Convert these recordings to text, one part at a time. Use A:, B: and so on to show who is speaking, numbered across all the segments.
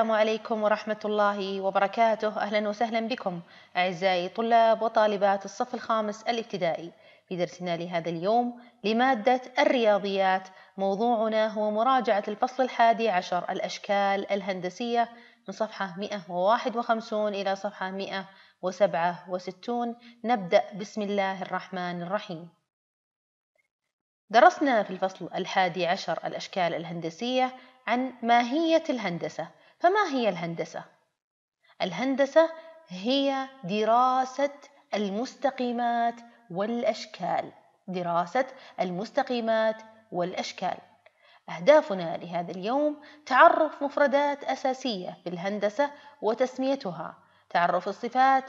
A: السلام عليكم ورحمة الله وبركاته أهلا وسهلا بكم أعزائي طلاب وطالبات الصف الخامس الابتدائي في درسنا لهذا اليوم لمادة الرياضيات موضوعنا هو مراجعة الفصل الحادي عشر الأشكال الهندسية من صفحة 151 إلى صفحة 167 نبدأ بسم الله الرحمن الرحيم درسنا في الفصل الحادي عشر الأشكال الهندسية عن ماهية الهندسة فما هي الهندسة؟ الهندسة هي دراسة المستقيمات والأشكال دراسة المستقيمات والأشكال أهدافنا لهذا اليوم تعرف مفردات أساسية في الهندسة وتسميتها تعرف الصفات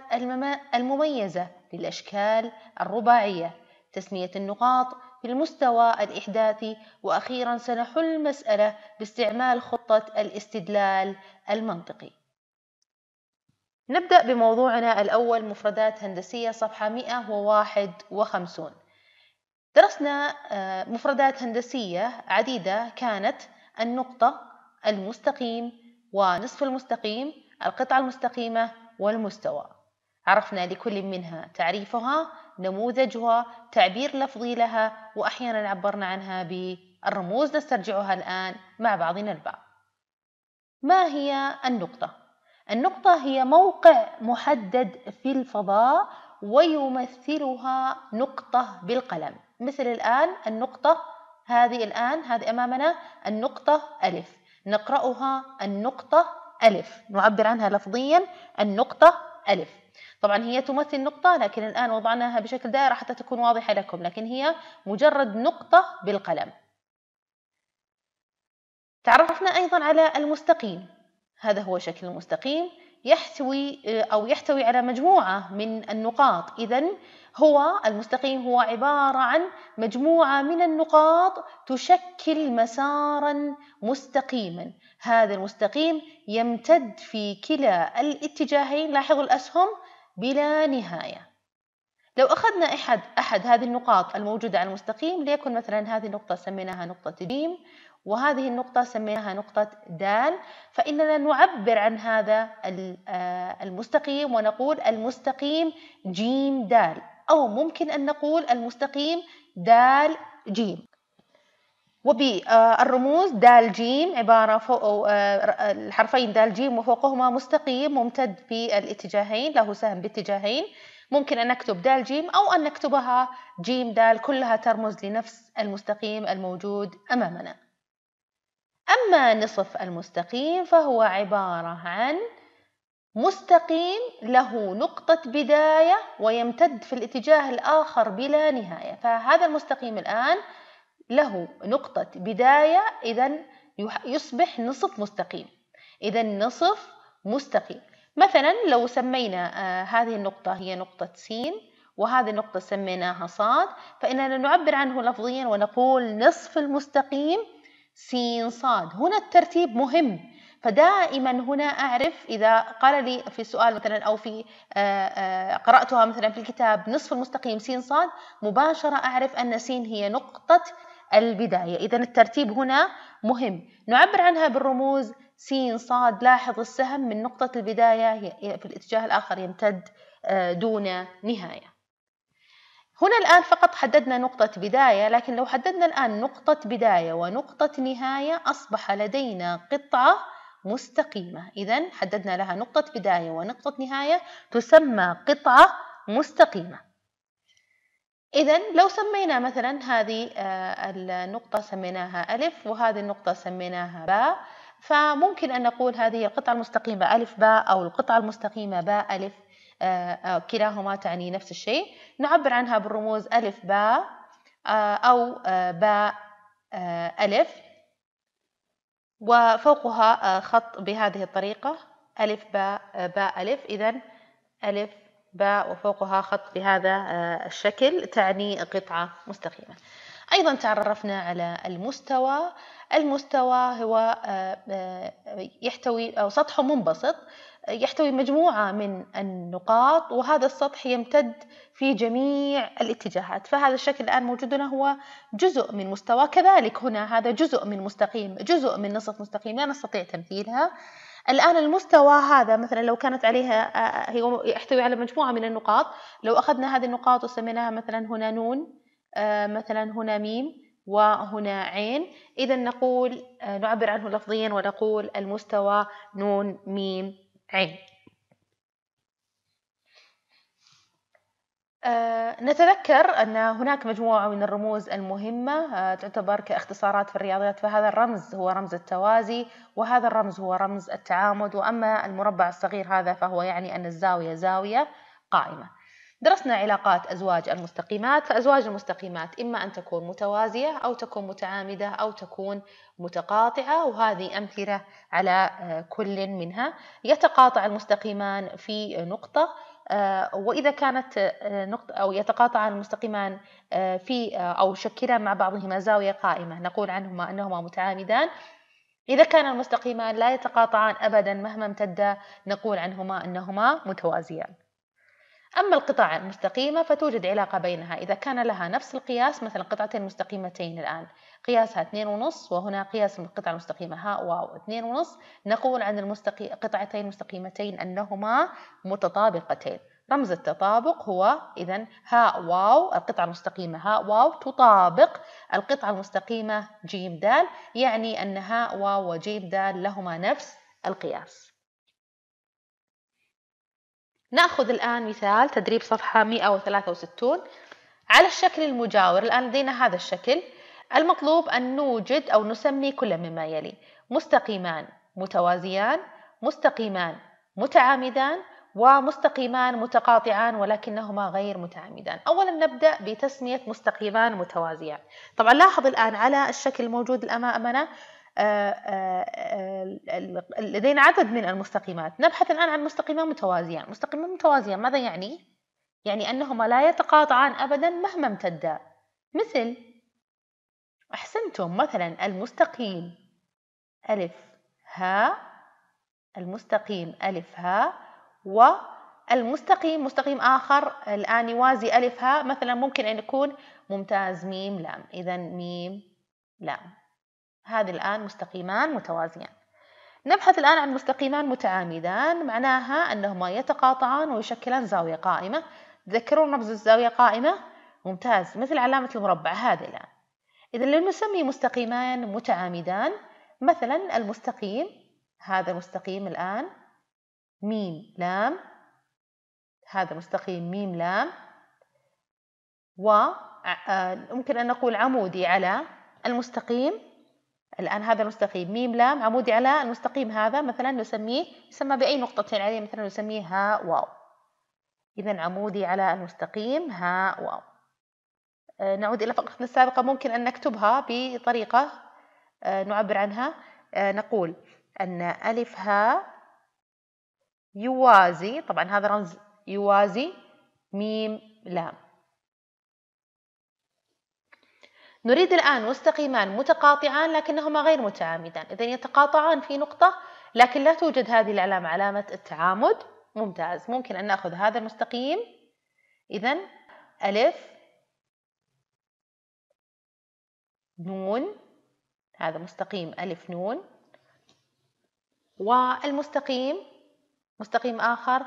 A: المميزة للأشكال الرباعية تسمية النقاط في المستوى الإحداثي وأخيرا سنحل المسألة باستعمال خطة الاستدلال المنطقي نبدأ بموضوعنا الأول مفردات هندسية صفحة 151 درسنا آه، مفردات هندسية عديدة كانت النقطة المستقيم ونصف المستقيم القطعة المستقيمة والمستوى عرفنا لكل منها تعريفها نموذجها تعبير لفظي لها وأحيانا عبرنا عنها بالرموز نسترجعها الآن مع بعضنا البعض ما هي النقطة؟ النقطة هي موقع محدد في الفضاء ويمثلها نقطة بالقلم مثل الآن النقطة هذه الآن هذه أمامنا النقطة ألف نقرأها النقطة ألف نعبر عنها لفظيا النقطة ألف طبعا هي تمثل نقطة لكن الآن وضعناها بشكل دائرة حتى تكون واضحة لكم لكن هي مجرد نقطة بالقلم تعرفنا أيضا على المستقيم هذا هو شكل المستقيم يحتوي آه، أو يحتوي على مجموعة من النقاط إذا هو المستقيم هو عبارة عن مجموعة من النقاط تشكل مسارا مستقيما هذا المستقيم يمتد في كلا الاتجاهين لاحظوا الأسهم بلا نهاية لو أخذنا أحد أحد هذه النقاط الموجودة على المستقيم ليكن مثلا هذه النقطة سميناها نقطة جيم وهذه النقطة سميناها نقطة دال فإننا نعبر عن هذا آه، المستقيم ونقول المستقيم جيم دال أو ممكن أن نقول المستقيم دال جيم وبالرموز آه، دال جيم عبارة فوق آه، آه، الحرفين دال جيم وفوقهما مستقيم ممتد في الاتجاهين له سهم باتجاهين ممكن أن نكتب دال جيم أو أن نكتبها جيم دال كلها ترمز لنفس المستقيم الموجود أمامنا أما نصف المستقيم فهو عبارة عن مستقيم له نقطة بداية ويمتد في الاتجاه الآخر بلا نهاية فهذا المستقيم الآن له نقطة بداية إذا يصبح نصف مستقيم إذا نصف مستقيم مثلا لو سمينا آه، هذه النقطة هي نقطة س وهذه النقطة سميناها ص فإننا نعبر عنه لفظيا ونقول نصف المستقيم س ص هنا الترتيب مهم فدائما هنا أعرف إذا قال لي في سؤال مثلا أو في آه، آه، قرأتها مثلا في الكتاب نصف المستقيم س ص مباشرة أعرف أن س هي نقطة البداية إذا الترتيب هنا مهم نعبر عنها بالرموز سين صاد لاحظ السهم من نقطة البداية في الاتجاه الآخر يمتد آه، دون نهاية هنا الآن فقط حددنا نقطة بداية لكن لو حددنا الآن نقطة بداية ونقطة نهاية أصبح لدينا قطعة مستقيمة إذا حددنا لها نقطة بداية ونقطة نهاية تسمى قطعة مستقيمة إذا لو سمينا مثلا هذه آه، النقطة سميناها ألف وهذه النقطة سميناها باء فممكن أن نقول هذه القطعة المستقيمة ألف باء أو القطعة المستقيمة باء ألف آه، كلاهما تعني نفس الشيء نعبر عنها بالرموز ألف باء آه، أو باء ألف وفوقها خط بهذه الطريقة ألف باء باء ألف إذا ألف باء وفوقها خط بهذا آه، الشكل تعني قطعة مستقيمة أيضا تعرفنا على المستوى المستوى هو آه، آه، يحتوي أو سطح منبسط يحتوي مجموعة من النقاط وهذا السطح يمتد في جميع الاتجاهات فهذا الشكل الآن موجود هنا هو جزء من مستوى كذلك هنا هذا جزء من مستقيم جزء من نصف مستقيم لا نستطيع تمثيلها الآن المستوى هذا مثلا لو كانت عليها هي آه، آه، يحتوي على مجموعة من النقاط لو أخذنا هذه النقاط وسميناها مثلا هنا نون آه، مثلا هنا ميم وهنا عين إذا نقول نعبر عنه لفظيا ونقول المستوى نون ميم عين آه، نتذكر أن هناك مجموعة من الرموز المهمة آه، تعتبر كاختصارات في الرياضيات فهذا الرمز هو رمز التوازي وهذا الرمز هو رمز التعامد وأما المربع الصغير هذا فهو يعني أن الزاوية زاوية قائمة درسنا علاقات أزواج المستقيمات فأزواج المستقيمات إما أن تكون متوازية أو تكون متعامدة أو تكون متقاطعة وهذه أمثلة على آه، كل منها يتقاطع المستقيمان في نقطة آه، وإذا كانت آه، نقطة أو يتقاطعان المستقيمان آه، في أو يشكلان مع بعضهما زاوية قائمة نقول عنهما أنهما متعامدان إذا كان المستقيمان لا يتقاطعان أبدا مهما امتدا نقول عنهما أنهما متوازيان أما القطع المستقيمة فتوجد علاقة بينها إذا كان لها نفس القياس مثل قطعتين مستقيمتين الآن قياسها 2.5 وهنا قياس القطعة المستقيمة ها واو 2.5 نقول عن المستقي... قطعتين مستقيمتين أنهما متطابقتين رمز التطابق هو إذا ها واو القطعة المستقيمة ها واو تطابق القطعة المستقيمة جيم دال يعني أن ها واو وجيم دال لهما نفس القياس نأخذ الآن مثال تدريب صفحة 163 على الشكل المجاور الآن لدينا هذا الشكل المطلوب أن نوجد أو نسمي كل مما يلي مستقيمان متوازيان مستقيمان متعامدان ومستقيمان متقاطعان ولكنهما غير متعامدان أولا نبدأ بتسمية مستقيمان متوازيان طبعا لاحظ الآن على الشكل الموجود أمامنا آه، آه، لدينا عدد من المستقيمات نبحث الآن عن مستقيمان متوازيان مستقيمان متوازيان ماذا يعني؟ يعني أنهما لا يتقاطعان أبدا مهما امتدا مثل أحسنتم مثلا المستقيم ألف ها المستقيم ألف ها والمستقيم مستقيم آخر الآن يوازي ألف ها مثلا ممكن أن يكون ممتاز ميم لام إذا ميم لام هذا الآن مستقيمان متوازيان نبحث الآن عن مستقيمان متعامدان معناها أنهما يتقاطعان ويشكلان زاوية قائمة تذكرون رمز الزاوية قائمة ممتاز مثل علامة المربع هذه الآن إذا لنسمي مستقيمان متعامدان مثلا المستقيم هذا مستقيم الآن ميم لام هذا مستقيم ميم لام وممكن آه، آه، أن نقول عمودي على المستقيم الآن هذا المستقيم ميم لام عمودي على المستقيم هذا مثلا نسميه يسمى بأي نقطتين عليه مثلا نسميه ها واو إذا عمودي على المستقيم ها واو آه، نعود إلى فقرتنا السابقة ممكن أن نكتبها بطريقة آه، نعبر عنها آه، نقول أن ألف ها يوازي طبعا هذا رمز يوازي ميم لام نريد الآن مستقيمان متقاطعان لكنهما غير متعامدان إذا يتقاطعان في نقطة لكن لا توجد هذه العلامة علامة التعامد ممتاز ممكن أن نأخذ هذا المستقيم إذا ألف نون هذا مستقيم ألف نون والمستقيم مستقيم آخر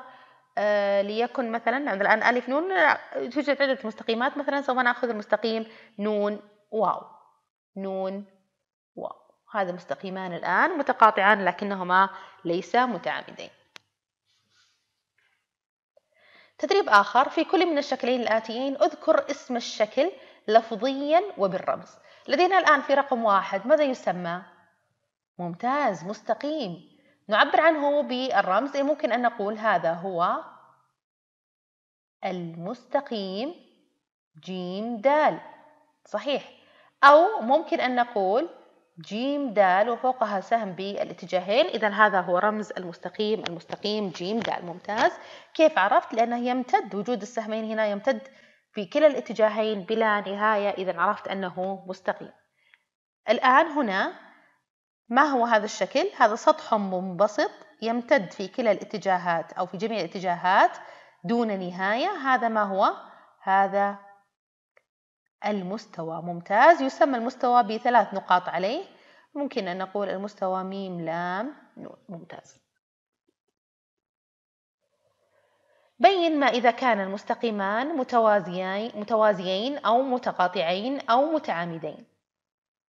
A: آه ليكن مثلا عند الآن ألف نون توجد عدة مستقيمات مثلا سوف نأخذ المستقيم نون واو نون واو هذا مستقيمان الآن متقاطعان لكنهما ليسا متعامدين تدريب آخر في كل من الشكلين الآتيين اذكر اسم الشكل لفظيا وبالرمز لدينا الآن في رقم واحد ماذا يسمى؟ ممتاز مستقيم نعبر عنه بالرمز إيه، ممكن أن نقول هذا هو المستقيم جيم دال صحيح أو ممكن أن نقول جيم دال وفوقها سهم بالاتجاهين إذا هذا هو رمز المستقيم المستقيم جيم دال ممتاز كيف عرفت؟ لأنه يمتد وجود السهمين هنا يمتد في كلا الاتجاهين بلا نهاية إذا عرفت أنه مستقيم الآن هنا ما هو هذا الشكل؟ هذا سطح منبسط يمتد في كلا الاتجاهات أو في جميع الاتجاهات دون نهاية هذا ما هو؟ هذا المستوى ممتاز يسمى المستوى بثلاث نقاط عليه ممكن أن نقول المستوى ميم لام نون ممتاز بين ما إذا كان المستقيمان متوازيين, متوازيين أو متقاطعين أو متعامدين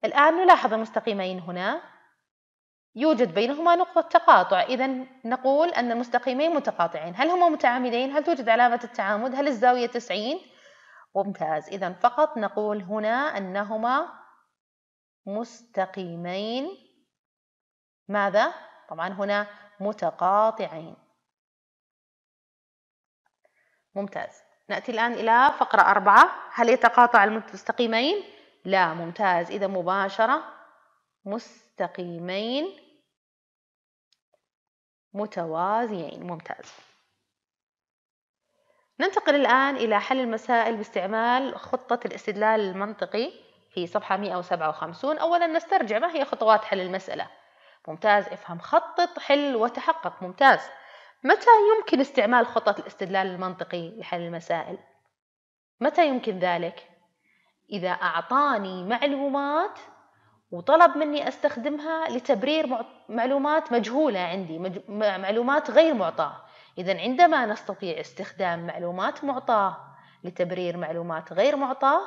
A: الآن نلاحظ المستقيمين هنا يوجد بينهما نقطة تقاطع إذا نقول أن المستقيمين متقاطعين هل هما متعامدين؟ هل توجد علامة التعامد؟ هل الزاوية 90؟ ممتاز إذا فقط نقول هنا أنهما مستقيمين ماذا؟ طبعا هنا متقاطعين ممتاز نأتي الآن إلى فقرة أربعة هل يتقاطع المستقيمين؟ لا ممتاز إذا مباشرة مستقيمين متوازيين ممتاز ننتقل الآن إلى حل المسائل باستعمال خطة الاستدلال المنطقي في صفحة 157 أولا نسترجع ما هي خطوات حل المسألة ممتاز افهم خطط حل وتحقق ممتاز متى يمكن استعمال خطة الاستدلال المنطقي لحل المسائل؟ متى يمكن ذلك؟ إذا أعطاني معلومات وطلب مني أستخدمها لتبرير معلومات مجهولة عندي معلومات غير معطاة إذا عندما نستطيع استخدام معلومات معطاة لتبرير معلومات غير معطاة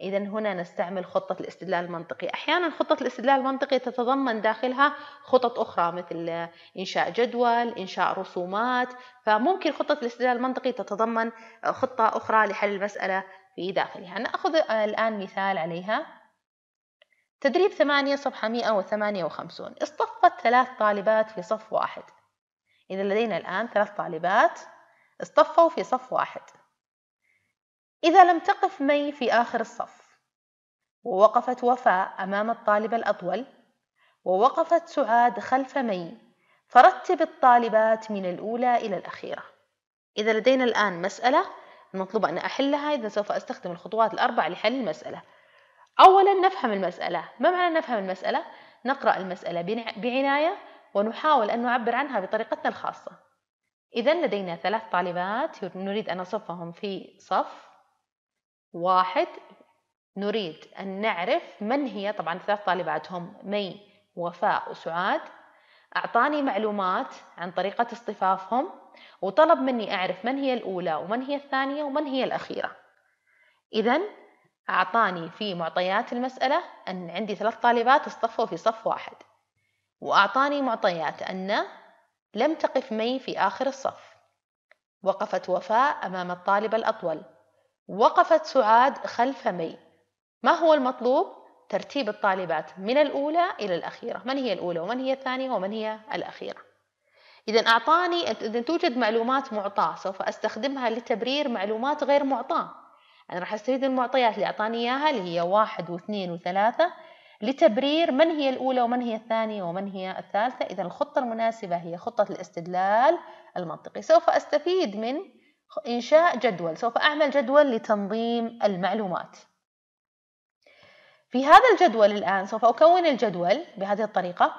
A: إذا هنا نستعمل خطة الاستدلال المنطقي، أحيانا خطة الاستدلال المنطقي تتضمن داخلها خطط أخرى مثل إنشاء جدول، إنشاء رسومات، فممكن خطة الاستدلال المنطقي تتضمن خطة أخرى لحل المسألة في داخلها، نأخذ الآن مثال عليها. تدريب ثمانية صفحة 158 اصطفت ثلاث طالبات في صف واحد إذا لدينا الآن ثلاث طالبات اصطفوا في صف واحد إذا لم تقف مي في آخر الصف ووقفت وفاء أمام الطالب الأطول ووقفت سعاد خلف مي فرتب الطالبات من الأولى إلى الأخيرة إذا لدينا الآن مسألة المطلوب أن أحلها إذا سوف أستخدم الخطوات الأربع لحل المسألة أولا نفهم المسألة ما معنى نفهم المسألة؟ نقرأ المسألة بعناية ونحاول أن نعبر عنها بطريقتنا الخاصة إذا لدينا ثلاث طالبات نريد أن نصفهم في صف واحد نريد أن نعرف من هي طبعا ثلاث طالبات هم مي وفاء وسعاد أعطاني معلومات عن طريقة اصطفافهم وطلب مني أعرف من هي الأولى ومن هي الثانية ومن هي الأخيرة إذا أعطاني في معطيات المسألة أن عندي ثلاث طالبات اصطفوا في صف واحد وأعطاني معطيات أن لم تقف مي في آخر الصف وقفت وفاء أمام الطالبة الأطول وقفت سعاد خلف مي ما هو المطلوب؟ ترتيب الطالبات من الأولى إلى الأخيرة من هي الأولى ومن هي الثانية ومن هي الأخيرة إذا أعطاني إذا توجد معلومات معطاة سوف أستخدمها لتبرير معلومات غير معطاة أنا راح أستفيد من المعطيات اللي أعطاني إياها اللي هي واحد واثنين وثلاثة لتبرير من هي الأولى ومن هي الثانية ومن هي الثالثة إذا الخطة المناسبة هي خطة الاستدلال المنطقي سوف أستفيد من إنشاء جدول سوف أعمل جدول لتنظيم المعلومات في هذا الجدول الآن سوف أكون الجدول بهذه الطريقة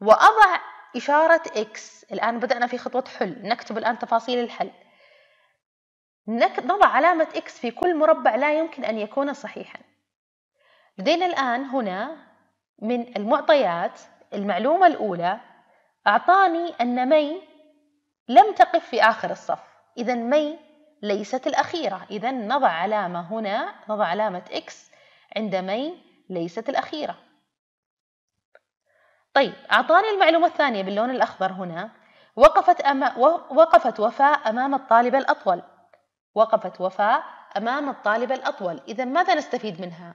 A: وأضع إشارة X الآن بدأنا في خطوة حل نكتب الآن تفاصيل الحل نضع علامة X في كل مربع لا يمكن أن يكون صحيحا لدينا الآن هنا من المعطيات المعلومة الأولى أعطاني أن مي لم تقف في آخر الصف إذا مي ليست الأخيرة إذا نضع علامة هنا نضع علامة إكس عند مي ليست الأخيرة طيب أعطاني المعلومة الثانية باللون الأخضر هنا وقفت, أما وقفت وفاء أمام الطالبة الأطول وقفت وفاء أمام الطالبة الأطول إذا ماذا نستفيد منها؟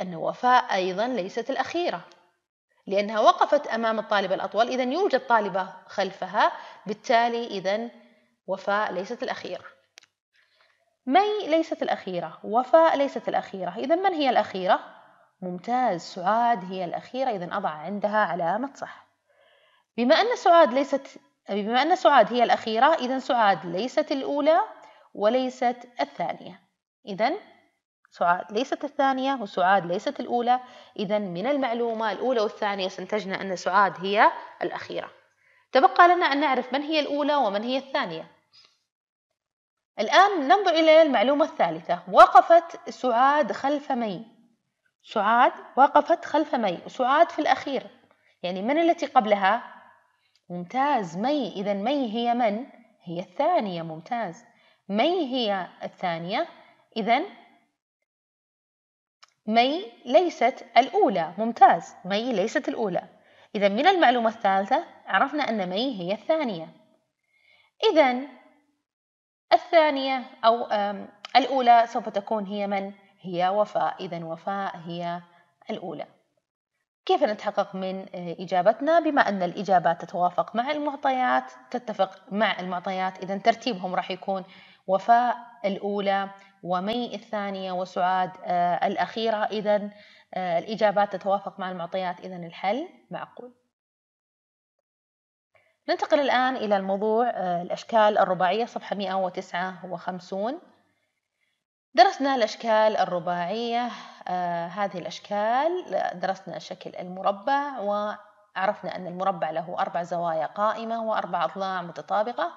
A: أن وفاء أيضا ليست الأخيرة لأنها وقفت أمام الطالبة الأطول إذا يوجد طالبة خلفها بالتالي إذا وفاء ليست الأخيرة مي ليست الأخيرة وفاء ليست الأخيرة إذا من هي الأخيرة؟ ممتاز سعاد هي الأخيرة إذا أضع عندها علامة صح بما أن سعاد ليست بما أن سعاد هي الأخيرة إذا سعاد ليست الأولى وليست الثانية إذا سعاد ليست الثانية وسعاد ليست الأولى إذا من المعلومة الأولى والثانية استنتجنا أن سعاد هي الأخيرة تبقى لنا أن نعرف من هي الأولى ومن هي الثانية الآن ننظر إلى المعلومة الثالثة وقفت سعاد خلف مي سعاد وقفت خلف مي سعاد في الأخير يعني من التي قبلها ممتاز مي إذا مي هي من هي الثانية ممتاز مي هي الثانية إذا مي ليست الأولى ممتاز مي ليست الأولى إذا من المعلومة الثالثة عرفنا أن مي هي الثانية إذا الثانية أو الأولى سوف تكون هي من؟ هي وفاء إذا وفاء هي الأولى كيف نتحقق من آه، إجابتنا؟ بما أن الإجابات تتوافق مع المعطيات تتفق مع المعطيات إذا ترتيبهم راح يكون وفاء الأولى ومي الثانية وسعاد آه، الأخيرة إذا آه، الإجابات تتوافق مع المعطيات إذا الحل معقول ننتقل الآن إلى الموضوع آه، الأشكال الرباعية صفحة 159 درسنا الأشكال الرباعية آه، هذه الأشكال درسنا شكل المربع وعرفنا أن المربع له أربع زوايا قائمة وأربع أضلاع متطابقة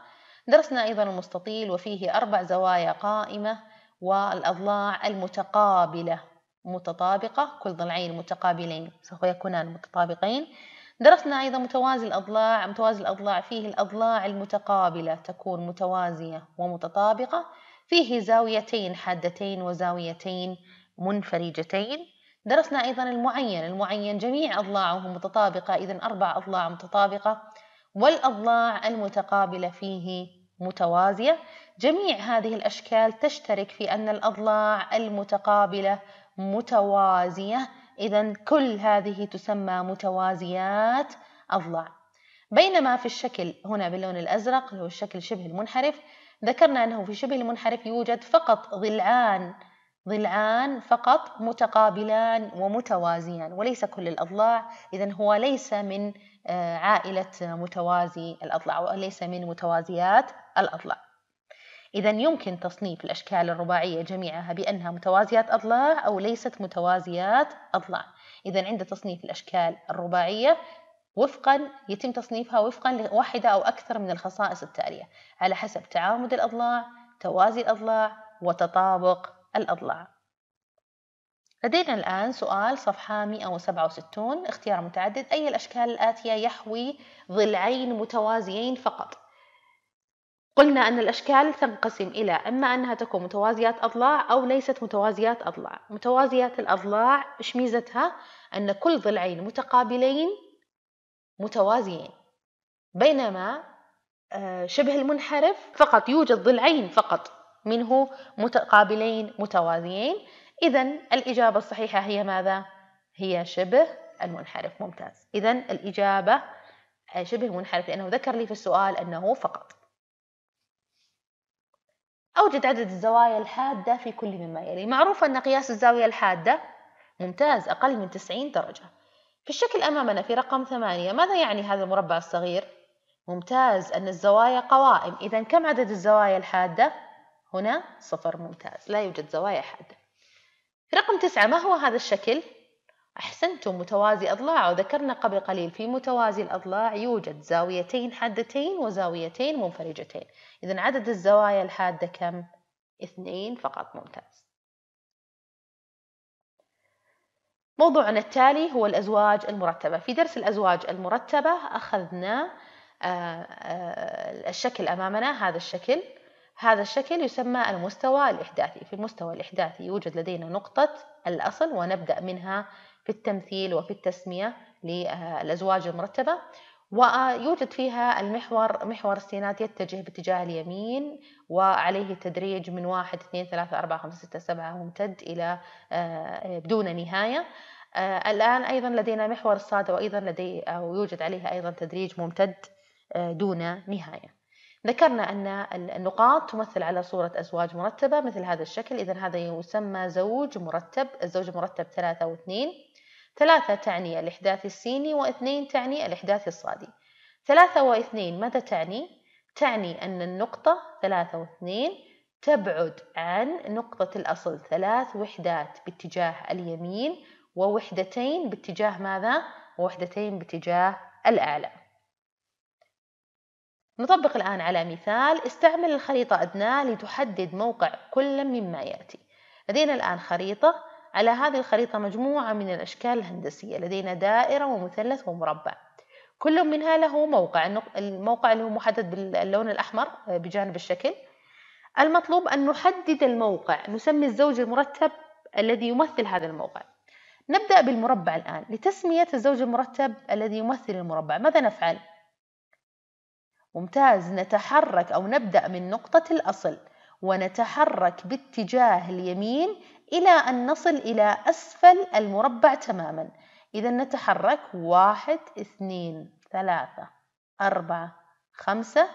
A: درسنا أيضا المستطيل وفيه أربع زوايا قائمة والأضلاع المتقابلة متطابقة كل ضلعين متقابلين سوف يكونان متطابقين درسنا أيضا متوازي الأضلاع متوازي الأضلاع فيه الأضلاع المتقابلة تكون متوازية ومتطابقة فيه زاويتين حادتين وزاويتين منفرجتين درسنا أيضا المعين المعين جميع أضلاعه متطابقة إذا أربع أضلاع متطابقة والأضلاع المتقابلة فيه متوازية جميع هذه الأشكال تشترك في أن الأضلاع المتقابلة متوازية إذا كل هذه تسمى متوازيات أضلاع بينما في الشكل هنا باللون الأزرق اللي هو الشكل شبه المنحرف ذكرنا أنه في شبه المنحرف يوجد فقط ضلعان ضلعان فقط متقابلان ومتوازيان وليس كل الأضلاع إذا هو ليس من آه، عائلة متوازي الأضلاع وليس من متوازيات الأضلاع إذا يمكن تصنيف الأشكال الرباعية جميعها بأنها متوازيات أضلاع أو ليست متوازيات أضلاع إذا عند تصنيف الأشكال الرباعية وفقا يتم تصنيفها وفقا لواحدة أو أكثر من الخصائص التالية على حسب تعامد الأضلاع توازي الأضلاع وتطابق الأضلاع لدينا الآن سؤال صفحة 167 اختيار متعدد أي الأشكال الآتية يحوي ضلعين متوازيين فقط قلنا أن الأشكال تنقسم إلى إما أنها تكون متوازيات أضلاع أو ليست متوازيات أضلاع متوازيات الأضلاع إيش ميزتها؟ أن كل ضلعين متقابلين متوازيين بينما آه، شبه المنحرف فقط يوجد ضلعين فقط منه متقابلين متوازيين إذا الإجابة الصحيحة هي ماذا؟ هي شبه المنحرف ممتاز إذا الإجابة آه، شبه المنحرف لأنه ذكر لي في السؤال أنه فقط أوجد عدد الزوايا الحادة في كل مما يلي معروف أن قياس الزاوية الحادة ممتاز أقل من 90 درجة في الشكل أمامنا في رقم ثمانية ماذا يعني هذا المربع الصغير؟ ممتاز أن الزوايا قوائم إذا كم عدد الزوايا الحادة؟ هنا صفر ممتاز لا يوجد زوايا حادة رقم تسعة ما هو هذا الشكل؟ أحسنتم متوازي أضلاع وذكرنا قبل قليل في متوازي الأضلاع يوجد زاويتين حادتين وزاويتين منفرجتين إذا عدد الزوايا الحادة كم؟ اثنين فقط ممتاز موضوعنا التالي هو الأزواج المرتبة في درس الأزواج المرتبة أخذنا آه، آه، الشكل أمامنا هذا الشكل هذا الشكل يسمى المستوى الإحداثي في المستوى الإحداثي يوجد لدينا نقطة الأصل ونبدأ منها في التمثيل وفي التسمية للأزواج المرتبة ويوجد فيها المحور محور السينات يتجه باتجاه اليمين وعليه تدريج من واحد اثنين ثلاثة أربعة خمسة ستة سبعة ممتد إلى آه، دون نهاية آه، الآن أيضا لدينا محور الصادة وأيضا لدي أو يوجد عليها أيضا تدريج ممتد آه، دون نهاية ذكرنا أن النقاط تمثل على صورة أزواج مرتبة مثل هذا الشكل إذا هذا يسمى زوج مرتب الزوج المرتب ثلاثة واثنين ثلاثة تعني الإحداث السيني واثنين تعني الإحداث الصادي ثلاثة واثنين ماذا تعني؟ تعني أن النقطة ثلاثة واثنين تبعد عن نقطة الأصل ثلاث وحدات باتجاه اليمين ووحدتين باتجاه ماذا؟ ووحدتين باتجاه الأعلى نطبق الآن على مثال استعمل الخريطة أدناه لتحدد موقع كل مما يأتي لدينا الآن خريطة على هذه الخريطة مجموعة من الأشكال الهندسية لدينا دائرة ومثلث ومربع كل منها له موقع الموقع اللي هو محدد باللون الأحمر آه، بجانب الشكل المطلوب أن نحدد الموقع نسمي الزوج المرتب الذي يمثل هذا الموقع نبدأ بالمربع الآن لتسمية الزوج المرتب الذي يمثل المربع ماذا نفعل؟ ممتاز نتحرك أو نبدأ من نقطة الأصل ونتحرك باتجاه اليمين إلى أن نصل إلى أسفل المربع تماما إذا نتحرك واحد اثنين ثلاثة أربعة خمسة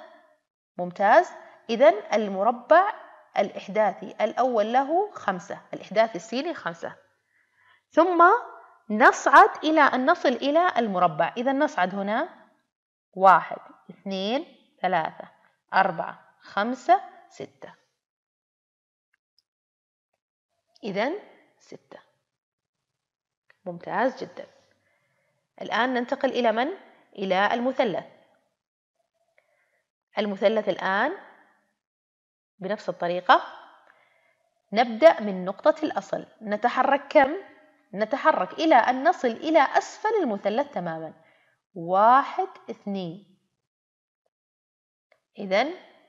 A: ممتاز إذا المربع الإحداثي الأول له خمسة الإحداثي السيني خمسة ثم نصعد إلى أن نصل إلى المربع إذا نصعد هنا واحد اثنين ثلاثة أربعة خمسة ستة إذا ستة ممتاز جدا الآن ننتقل إلى من؟ إلى المثلث المثلث الآن بنفس الطريقة نبدأ من نقطة الأصل نتحرك كم؟ نتحرك إلى أن نصل إلى أسفل المثلث تماما واحد اثنين إذا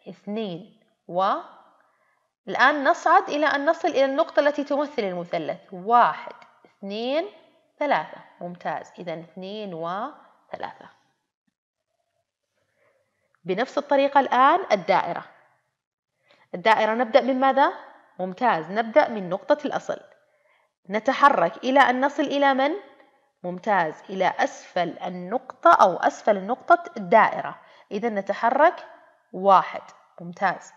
A: اثنين و الآن نصعد إلى أن نصل إلى النقطة التي تمثل المثلث واحد اثنين ثلاثة ممتاز إذا اثنين وثلاثة بنفس الطريقة الآن الدائرة الدائرة نبدأ من ماذا؟ ممتاز نبدأ من نقطة الأصل نتحرك إلى أن نصل إلى من؟ ممتاز إلى أسفل النقطة أو أسفل نقطة الدائرة إذا نتحرك واحد ممتاز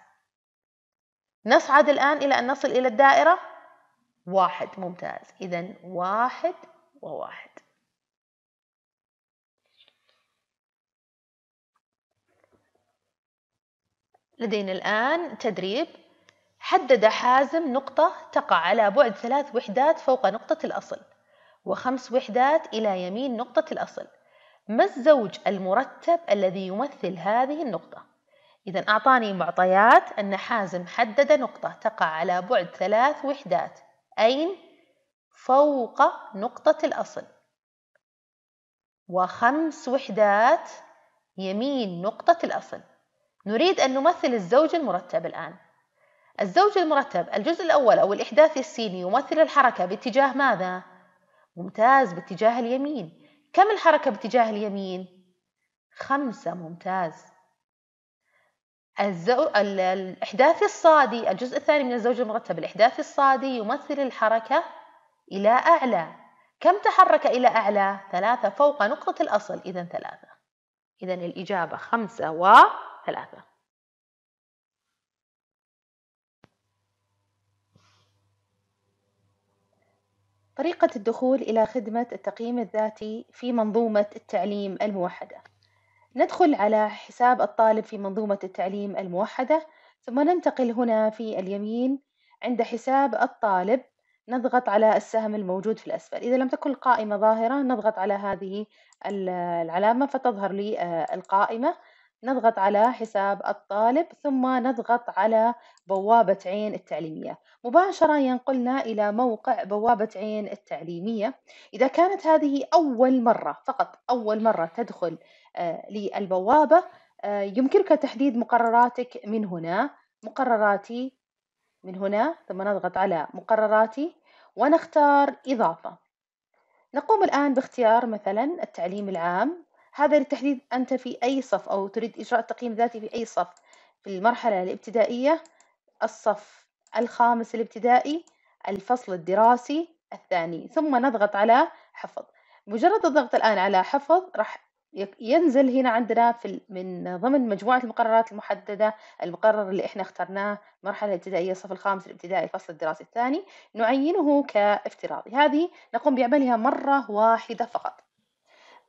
A: نصعد الآن إلى أن نصل إلى الدائرة واحد ممتاز إذا واحد وواحد لدينا الآن تدريب حدد حازم نقطة تقع على بعد ثلاث وحدات فوق نقطة الأصل وخمس وحدات إلى يمين نقطة الأصل ما الزوج المرتب الذي يمثل هذه النقطة؟ إذا أعطاني معطيات أن حازم حدد نقطة تقع على بعد ثلاث وحدات أين؟ فوق نقطة الأصل وخمس وحدات يمين نقطة الأصل نريد أن نمثل الزوج المرتب الآن الزوج المرتب الجزء الأول أو الإحداث السيني يمثل الحركة باتجاه ماذا؟ ممتاز باتجاه اليمين كم الحركة باتجاه اليمين؟ خمسة ممتاز الزو... الإحداث الصادي الجزء الثاني من الزوج المرتب الإحداث الصادي يمثل الحركة إلى أعلى كم تحرك إلى أعلى؟ ثلاثة فوق نقطة الأصل إذا ثلاثة إذا الإجابة خمسة وثلاثة طريقة الدخول إلى خدمة التقييم الذاتي في منظومة التعليم الموحدة ندخل على حساب الطالب في منظومة التعليم الموحدة ثم ننتقل هنا في اليمين عند حساب الطالب نضغط على السهم الموجود في الأسفل إذا لم تكن القائمة ظاهرة نضغط على هذه العلامة فتظهر لي آه، القائمة نضغط على حساب الطالب ثم نضغط على بوابة عين التعليمية مباشرة ينقلنا إلى موقع بوابة عين التعليمية إذا كانت هذه أول مرة فقط أول مرة تدخل آه، للبوابة آه، يمكنك تحديد مقرراتك من هنا مقرراتي من هنا ثم نضغط على مقرراتي ونختار إضافة نقوم الآن باختيار مثلا التعليم العام هذا للتحديد أنت في أي صف أو تريد إجراء تقييم ذاتي في أي صف في المرحلة الابتدائية الصف الخامس الابتدائي الفصل الدراسي الثاني ثم نضغط على حفظ مجرد الضغط الآن على حفظ راح ينزل هنا عندنا في من ضمن مجموعة المقررات المحددة المقرر اللي احنا اخترناه مرحلة الابتدائية الصف الخامس الابتدائي الفصل الدراسي الثاني نعينه كافتراضي هذه نقوم بعملها مرة واحدة فقط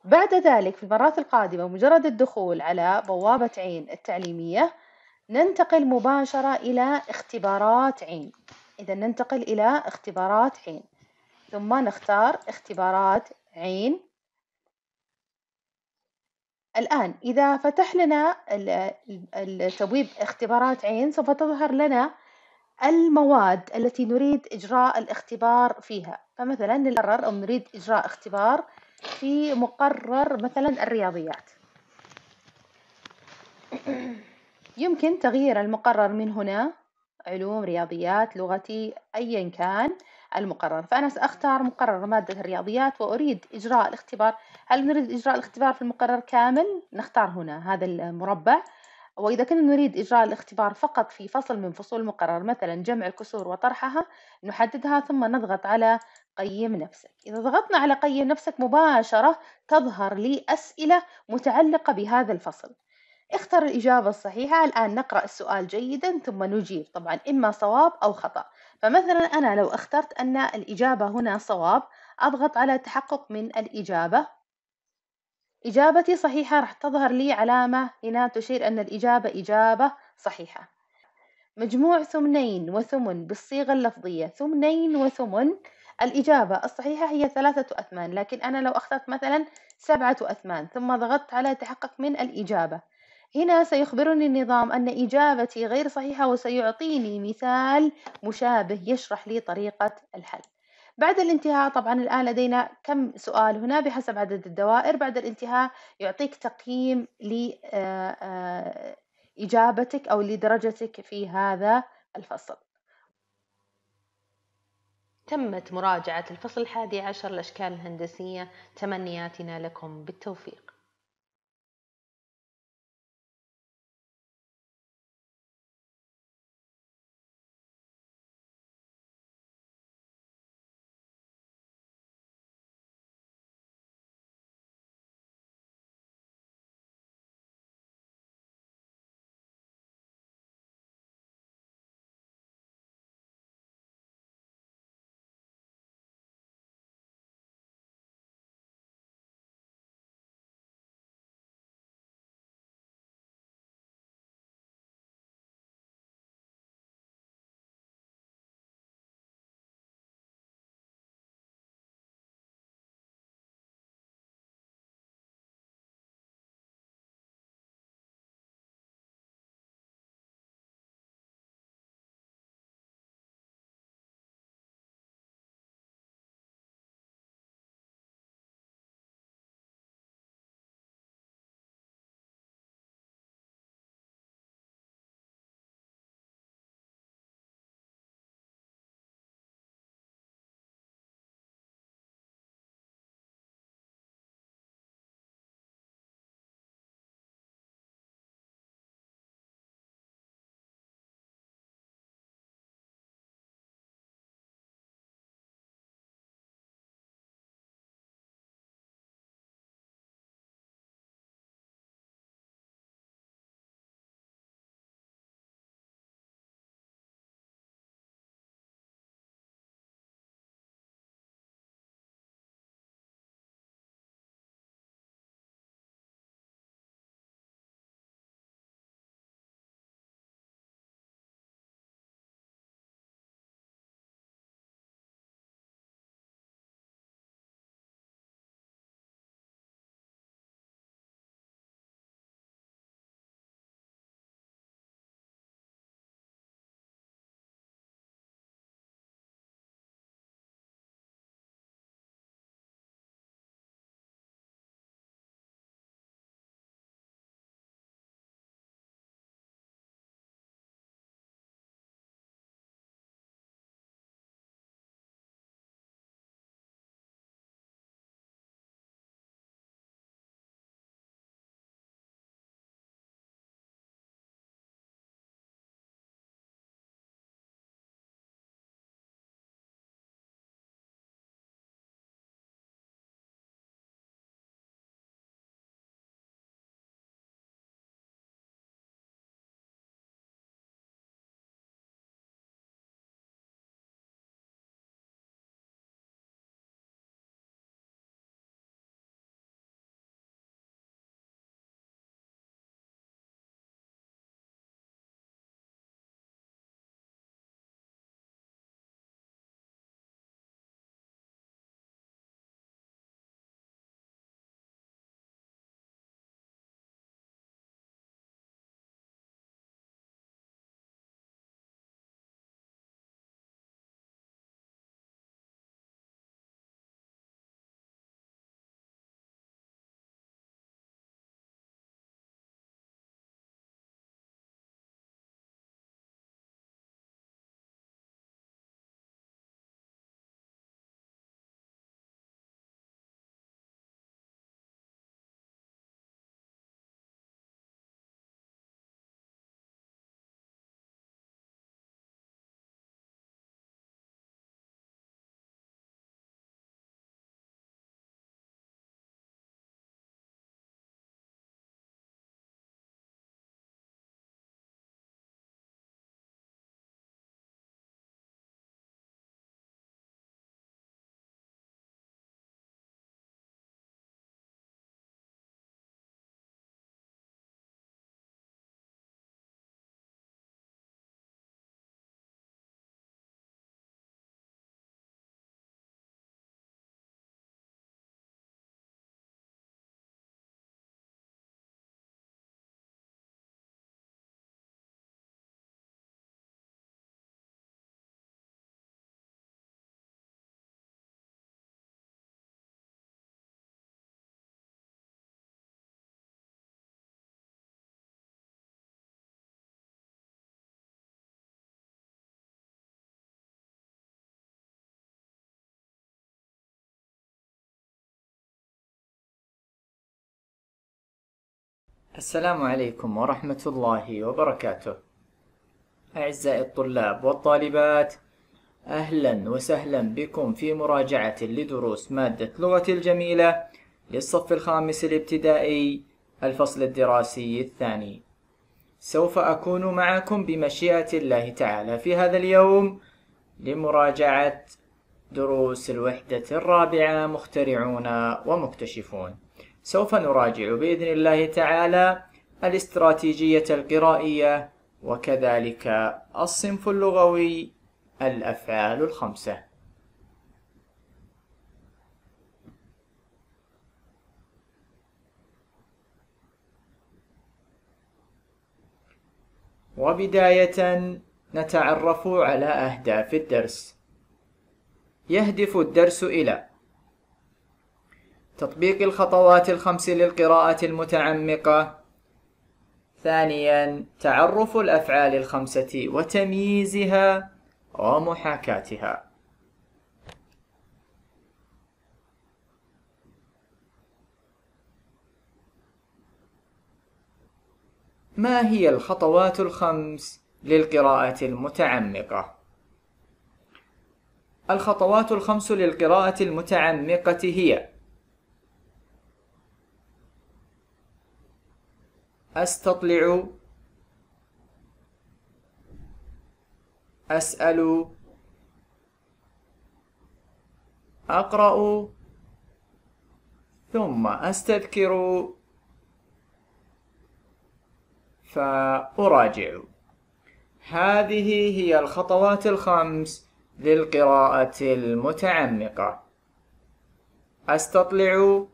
A: بعد ذلك في المرات القادمة مجرد الدخول على بوابة عين التعليمية ننتقل مباشرة إلى اختبارات عين إذا ننتقل إلى اختبارات عين ثم نختار اختبارات عين الآن إذا فتح لنا التبويب اختبارات عين سوف تظهر لنا المواد التي نريد إجراء الاختبار فيها فمثلا نقرر أو نريد إجراء اختبار في مقرر مثلا الرياضيات يمكن تغيير المقرر من هنا علوم رياضيات لغتي أيا كان المقرر فأنا سأختار مقرر مادة الرياضيات وأريد إجراء الاختبار هل نريد إجراء الاختبار في المقرر كامل نختار هنا هذا المربع وإذا كنا نريد إجراء الاختبار فقط في فصل من فصول المقرر مثلا جمع الكسور وطرحها نحددها ثم نضغط على قيم نفسك إذا ضغطنا على قيم نفسك مباشرة تظهر لي أسئلة متعلقة بهذا الفصل اختر الإجابة الصحيحة الآن نقرأ السؤال جيدا ثم نجيب طبعا إما صواب أو خطأ فمثلا أنا لو اخترت أن الإجابة هنا صواب أضغط على التحقق من الإجابة إجابتي صحيحة راح تظهر لي علامة هنا تشير أن الإجابة إجابة صحيحة مجموع ثمنين وثمن بالصيغة اللفظية ثمنين وثمن الإجابة الصحيحة هي ثلاثة أثمان لكن أنا لو أخترت مثلا سبعة أثمان ثم ضغطت على تحقق من الإجابة هنا سيخبرني النظام أن إجابتي غير صحيحة وسيعطيني مثال مشابه يشرح لي طريقة الحل بعد الانتهاء طبعا الآن لدينا كم سؤال هنا بحسب عدد الدوائر بعد الانتهاء يعطيك تقييم لإجابتك آه، أو لدرجتك في هذا الفصل تمت مراجعة الفصل الحادي عشر الأشكال الهندسية تمنياتنا لكم بالتوفيق
B: السلام عليكم ورحمة الله وبركاته. أعزائي الطلاب والطالبات، أهلا وسهلا بكم في مراجعة لدروس مادة لغة الجميلة للصف الخامس الابتدائي الفصل الدراسي الثاني. سوف أكون معكم بمشيئة الله تعالى في هذا اليوم لمراجعة دروس الوحدة الرابعة مخترعون ومكتشفون. سوف نراجع بإذن الله تعالى الاستراتيجية القرائية وكذلك الصنف اللغوي الأفعال الخمسة وبداية نتعرف على أهداف الدرس يهدف الدرس إلى تطبيق الخطوات الخمس للقراءة المتعمقة ثانيا تعرف الأفعال الخمسة وتمييزها ومحاكاتها ما هي الخطوات الخمس للقراءة المتعمقة؟ الخطوات الخمس للقراءة المتعمقة هي أستطلع أسأل أقرأ ثم أستذكر فأراجع هذه هي الخطوات الخمس للقراءة المتعمقة أستطلع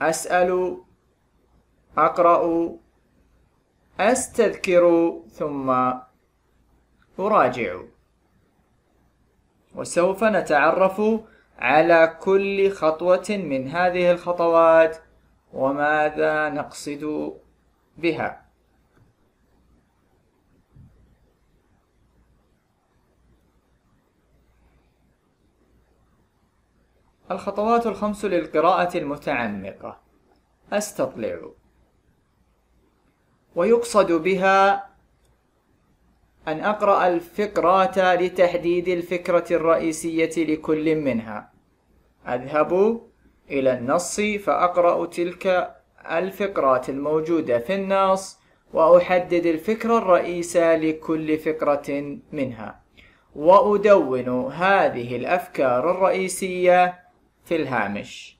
B: أسأل أقرأ أستذكر ثم أراجع وسوف نتعرف على كل خطوة من هذه الخطوات وماذا نقصد بها الخطوات الخمس للقراءة المتعمقة أستطلع ويقصد بها أن أقرأ الفقرات لتحديد الفكرة الرئيسية لكل منها أذهب إلى النص فأقرأ تلك الفقرات الموجودة في النص وأحدد الفكرة الرئيسة لكل فكرة منها وأدون هذه الأفكار الرئيسية في الهامش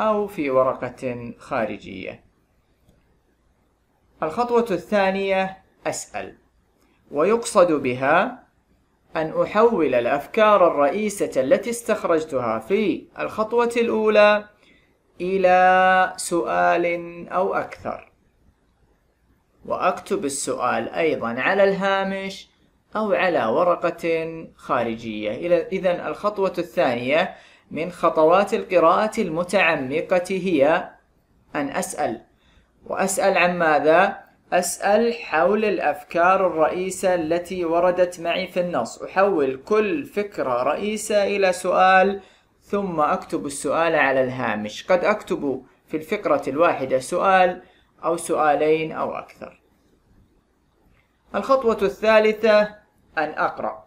B: أو في ورقة خارجية الخطوة الثانية أسأل ويقصد بها أن أحول الأفكار الرئيسة التي استخرجتها في الخطوة الأولى إلى سؤال أو أكثر وأكتب السؤال أيضا على الهامش أو على ورقة خارجية إذا الخطوة الثانية من خطوات القراءة المتعمقة هي أن أسأل وأسأل عن ماذا؟ أسأل حول الأفكار الرئيسة التي وردت معي في النص أحول كل فكرة رئيسة إلى سؤال ثم أكتب السؤال على الهامش قد أكتب في الفكرة الواحدة سؤال أو سؤالين أو أكثر الخطوة الثالثة أن أقرأ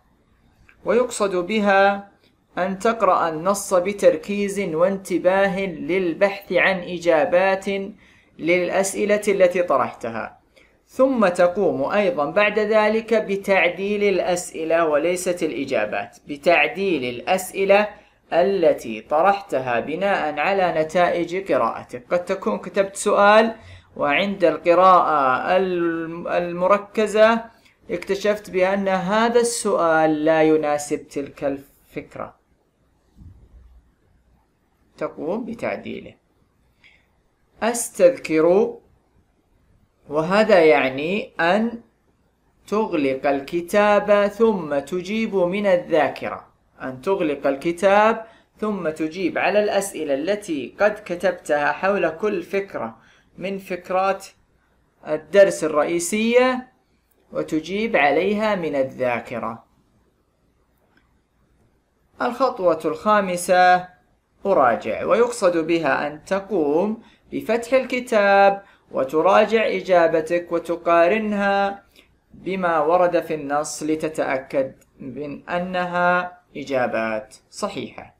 B: ويقصد بها أن تقرأ النص بتركيز وانتباه للبحث عن إجابات للأسئلة التي طرحتها ثم تقوم أيضا بعد ذلك بتعديل الأسئلة وليست الإجابات بتعديل الأسئلة التي طرحتها بناء على نتائج قراءتك قد تكون كتبت سؤال وعند القراءة المركزة اكتشفت بأن هذا السؤال لا يناسب تلك الفكرة تقوم بتعديله أستذكر وهذا يعني أن تغلق الكتاب ثم تجيب من الذاكرة أن تغلق الكتاب ثم تجيب على الأسئلة التي قد كتبتها حول كل فكرة من فكرات الدرس الرئيسية وتجيب عليها من الذاكرة الخطوة الخامسة أراجع ويقصد بها أن تقوم بفتح الكتاب وتراجع إجابتك وتقارنها بما ورد في النص لتتأكد من أنها إجابات صحيحة.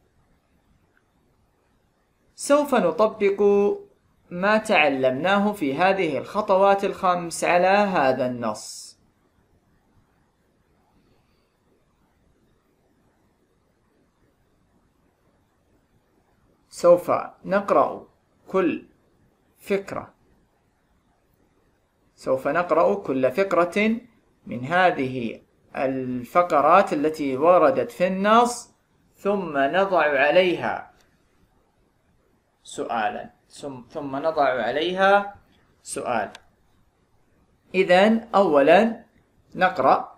B: سوف نطبق ما تعلمناه في هذه الخطوات الخمس على هذا النص. سوف نقرأ كل فكرة سوف نقرأ كل فكرة من هذه الفقرات التي وردت في النص ثم نضع عليها سؤالا ثم نضع عليها سؤال إذا أولا نقرأ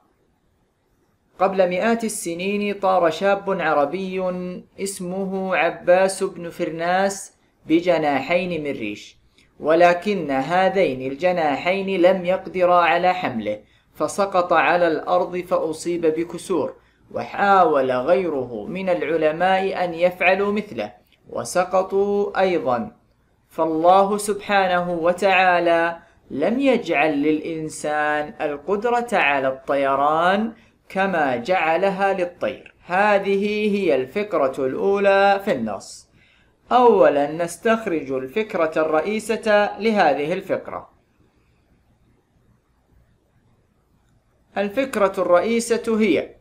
B: قبل مئات السنين طار شاب عربي اسمه عباس بن فرناس بجناحين من ريش ولكن هذين الجناحين لم يقدرا على حمله فسقط على الارض فاصيب بكسور وحاول غيره من العلماء ان يفعلوا مثله وسقطوا ايضا فالله سبحانه وتعالى لم يجعل للانسان القدره على الطيران كما جعلها للطير هذه هي الفكره الاولى في النص أولا نستخرج الفكرة الرئيسة لهذه الفقرة الفكرة الرئيسة هي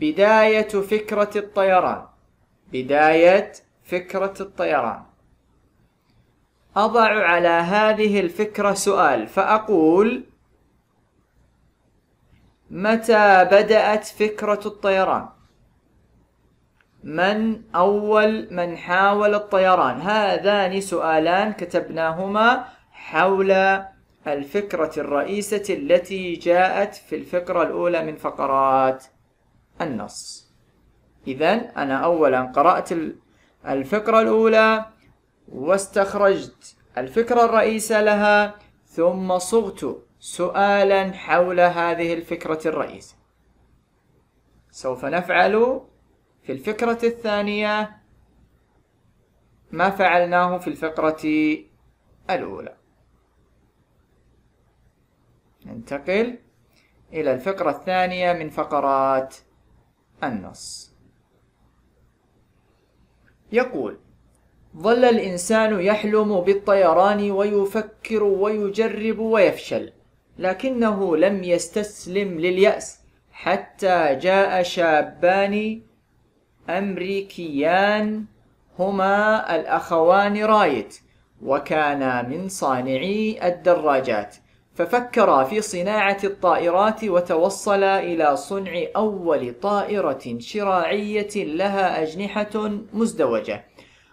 B: بداية فكرة الطيران بداية فكرة الطيران أضع على هذه الفكرة سؤال فأقول متى بدأت فكرة الطيران من أول من حاول الطيران هذان سؤالان كتبناهما حول الفكرة الرئيسة التي جاءت في الفقرة الأولى من فقرات النص إذا أنا أولا قرأت الفقرة الأولى واستخرجت الفكرة الرئيسة لها ثم صغت سؤالا حول هذه الفكرة الرئيسة سوف نفعل في الفكرة الثانية ما فعلناه في الفقرة الأولى ننتقل إلى الفقرة الثانية من فقرات النص يقول ظل الإنسان يحلم بالطيران ويفكر ويجرب ويفشل لكنه لم يستسلم لليأس حتى جاء شابان أمريكيان هما الأخوان رايت وكانا من صانعي الدراجات ففكرا في صناعة الطائرات وتوصلا إلى صنع أول طائرة شراعية لها أجنحة مزدوجة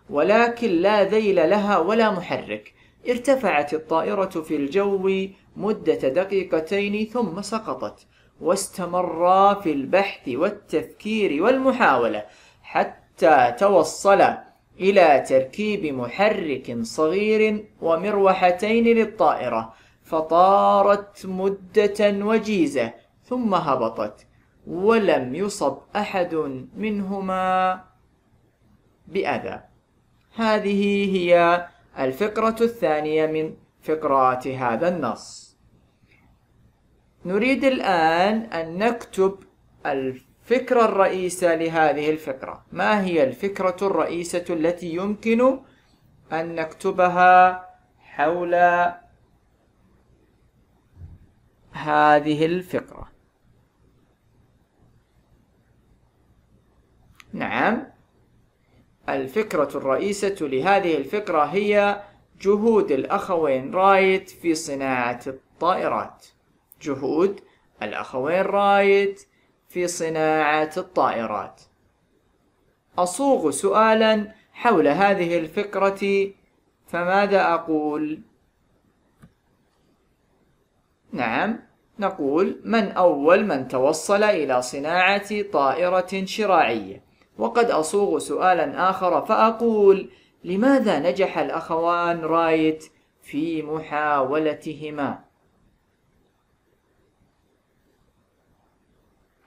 B: ولكن لا ذيل لها ولا محرك ارتفعت الطائرة في الجو مدة دقيقتين ثم سقطت واستمرا في البحث والتفكير والمحاولة حتى توصل إلى تركيب محرك صغير ومروحتين للطائرة فطارت مدة وجيزة ثم هبطت ولم يصب أحد منهما بأذى هذه هي الفقرة الثانية من فقرات هذا النص نريد الآن أن نكتب الفكرة الرئيسة لهذه الفكرة ما هي الفكرة الرئيسة التي يمكن أن نكتبها حول هذه الفكرة نعم الفكرة الرئيسة لهذه الفكرة هي جهود الأخوين رايت في صناعة الطائرات جهود الأخوين رايت في صناعة الطائرات. أصوغ سؤالا حول هذه الفكرة فماذا أقول؟ نعم نقول من أول من توصل إلى صناعة طائرة شراعية وقد أصوغ سؤالا آخر فأقول لماذا نجح الأخوان رايت في محاولتهما؟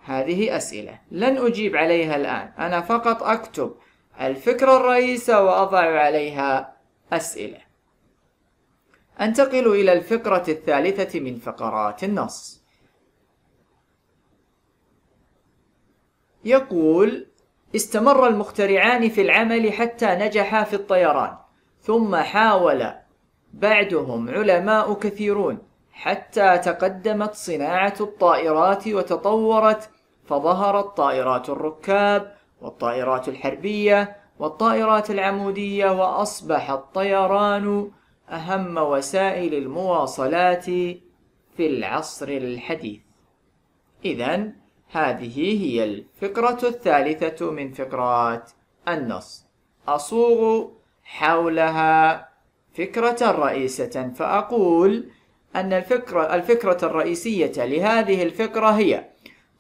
B: هذه أسئلة لن أجيب عليها الآن أنا فقط أكتب الفكرة الرئيسة وأضع عليها أسئلة أنتقل إلى الفقرة الثالثة من فقرات النص يقول استمر المخترعان في العمل حتى نجحا في الطيران ثم حاول بعدهم علماء كثيرون حتى تقدمت صناعة الطائرات وتطورت فظهرت طائرات الركاب والطائرات الحربية والطائرات العمودية وأصبح الطيران أهم وسائل المواصلات في العصر الحديث. إذا هذه هي الفقرة الثالثة من فقرات النص. أصوغ حولها فكرة رئيسة فأقول: أن الفكرة, الفكرة الرئيسية لهذه الفكرة هي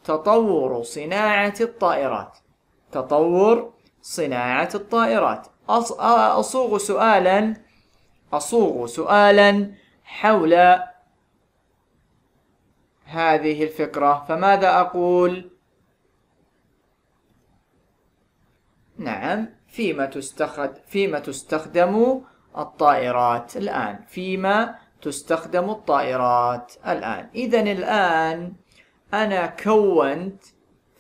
B: تطور صناعة الطائرات تطور صناعة الطائرات أصوغ سؤالا أصوغ سؤالا حول هذه الفكرة فماذا أقول؟ نعم فيما تستخدم فيما تستخدم الطائرات الآن فيما تستخدم الطائرات الآن إذا الآن أنا كونت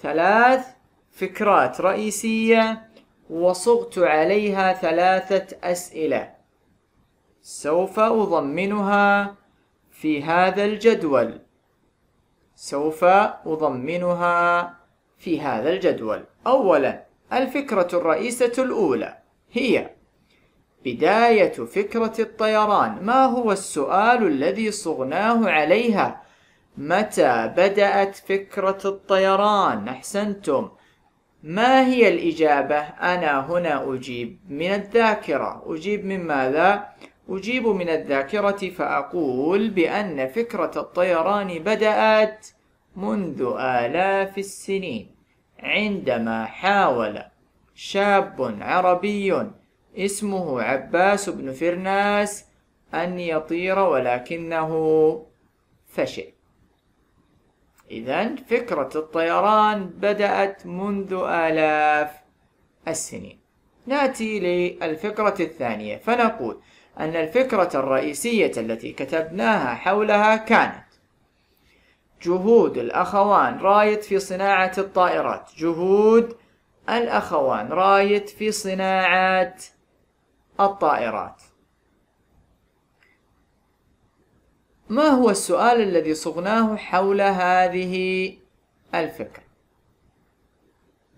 B: ثلاث فكرات رئيسية وصغت عليها ثلاثة أسئلة سوف أضمنها في هذا الجدول سوف أضمنها في هذا الجدول أولا الفكرة الرئيسة الأولى هي بداية فكرة الطيران ما هو السؤال الذي صغناه عليها متى بدأت فكرة الطيران أحسنتم ما هي الإجابة أنا هنا أجيب من الذاكرة أجيب من ماذا أجيب من الذاكرة فأقول بأن فكرة الطيران بدأت منذ آلاف السنين عندما حاول شاب عربي اسمه عباس بن فرناس أن يطير ولكنه فشل إذا فكرة الطيران بدأت منذ آلاف السنين ناتي للفكرة الثانية فنقول أن الفكرة الرئيسية التي كتبناها حولها كانت جهود الأخوان رايت في صناعة الطائرات جهود الأخوان رايت في صناعة الطائرات ما هو السؤال الذي صغناه حول هذه الفكرة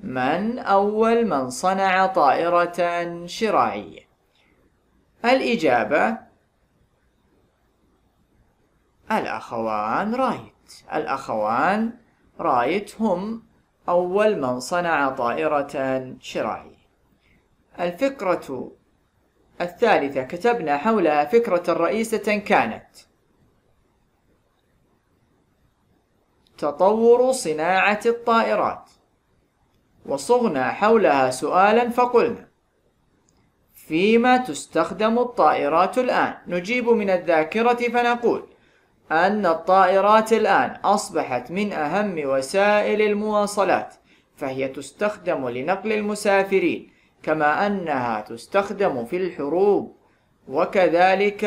B: من أول من صنع طائرة شراعية الإجابة الأخوان رايت الأخوان رايت هم أول من صنع طائرة شراعية الفكرة الثالثة كتبنا حولها فكرة رئيسة كانت تطور صناعة الطائرات وصغنا حولها سؤالا فقلنا فيما تستخدم الطائرات الآن نجيب من الذاكرة فنقول أن الطائرات الآن أصبحت من أهم وسائل المواصلات فهي تستخدم لنقل المسافرين كما أنها تستخدم في الحروب وكذلك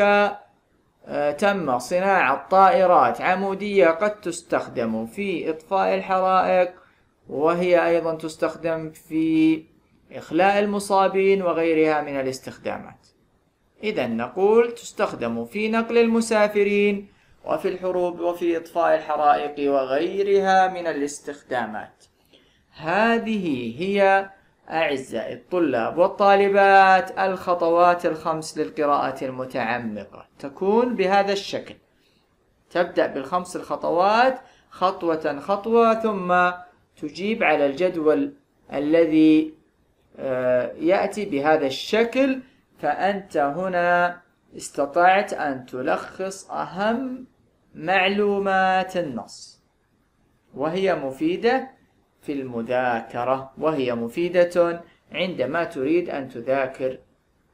B: آه، تم صناعة طائرات عمودية قد تستخدم في إطفاء الحرائق وهي أيضا تستخدم في إخلاء المصابين وغيرها من الاستخدامات إذا نقول تستخدم في نقل المسافرين وفي الحروب وفي إطفاء الحرائق وغيرها من الاستخدامات هذه هي أعزائي الطلاب والطالبات الخطوات الخمس للقراءة المتعمقة تكون بهذا الشكل تبدأ بالخمس الخطوات خطوة خطوة ثم تجيب على الجدول الذي آه، يأتي بهذا الشكل فأنت هنا استطعت أن تلخص أهم معلومات النص وهي مفيدة في المذاكرة وهي مفيدة عندما تريد أن تذاكر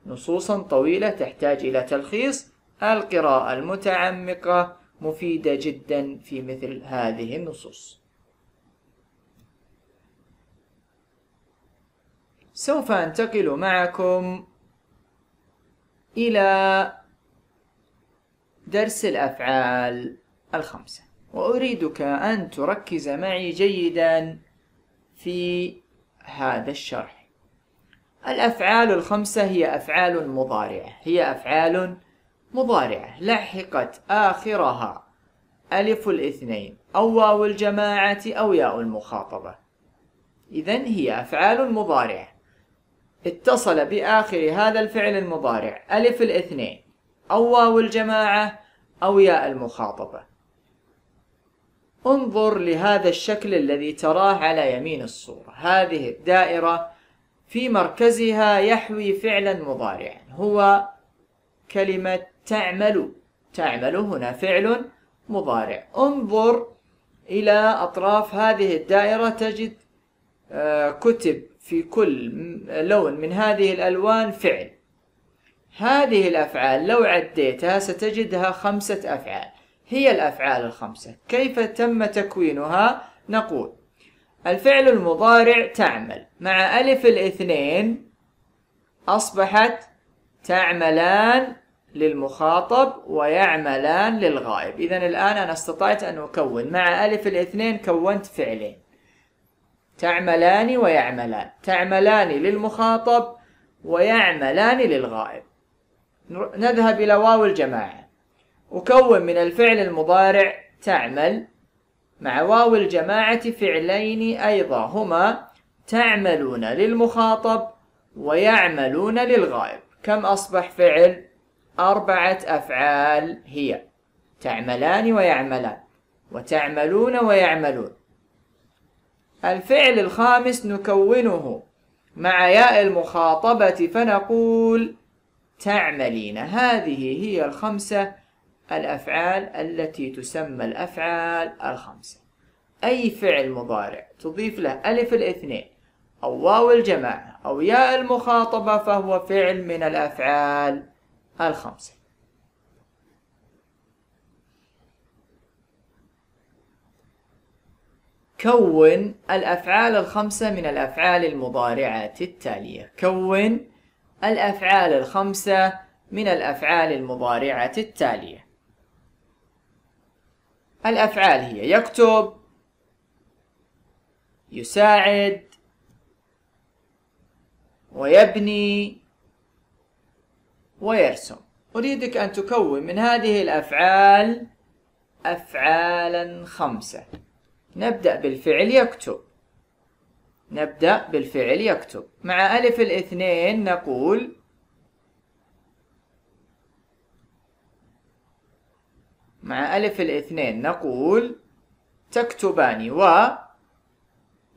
B: نصوصا طويلة تحتاج إلى تلخيص القراءة المتعمقة مفيدة جدا في مثل هذه النصوص سوف أنتقل معكم إلى درس الأفعال الخمسة وأريدك أن تركز معي جيدا في هذا الشرح الأفعال الخمسة هي أفعال مضارعة هي أفعال مضارعة لحقت آخرها ألف الاثنين أو واو الجماعة أو ياء المخاطبة إذا هي أفعال مضارعة اتصل بآخر هذا الفعل المضارع ألف الاثنين أو واو الجماعة أو ياء المخاطبة انظر لهذا الشكل الذي تراه على يمين الصورة هذه الدائرة في مركزها يحوي فعلا مضارعا هو كلمة تعمل تعمل هنا فعل مضارع انظر إلى أطراف هذه الدائرة تجد آه، كتب في كل لون من هذه الألوان فعل هذه الأفعال لو عديتها ستجدها خمسة أفعال هي الأفعال الخمسة كيف تم تكوينها نقول الفعل المضارع تعمل مع ألف الاثنين أصبحت تعملان للمخاطب ويعملان للغائب إذا الآن أنا استطعت أن أكون مع ألف الاثنين كونت فعلين تعملان ويعملان تعملان للمخاطب ويعملان للغائب نذهب إلى واو الجماعة أكون من الفعل المضارع تعمل مع واو الجماعة فعلين أيضا هما تعملون للمخاطب ويعملون للغائب كم أصبح فعل أربعة أفعال هي تعملان ويعملان وتعملون ويعملون الفعل الخامس نكونه مع ياء المخاطبة فنقول تعملين هذه هي الخمسة الأفعال التي تسمى الأفعال الخمسة أي فعل مضارع تضيف له ألف الاثنين أو واو الجماعة أو ياء المخاطبة فهو فعل من الأفعال الخمسة كون الأفعال الخمسة من الأفعال المضارعة التالية كون الأفعال الخمسة من الأفعال المضارعة التالية الأفعال هي يكتب يساعد ويبني ويرسم أريدك أن تكون من هذه الأفعال أفعالا خمسة نبدأ بالفعل يكتب نبدأ بالفعل يكتب مع ألف الاثنين نقول مع ألف الاثنين نقول تكتبان و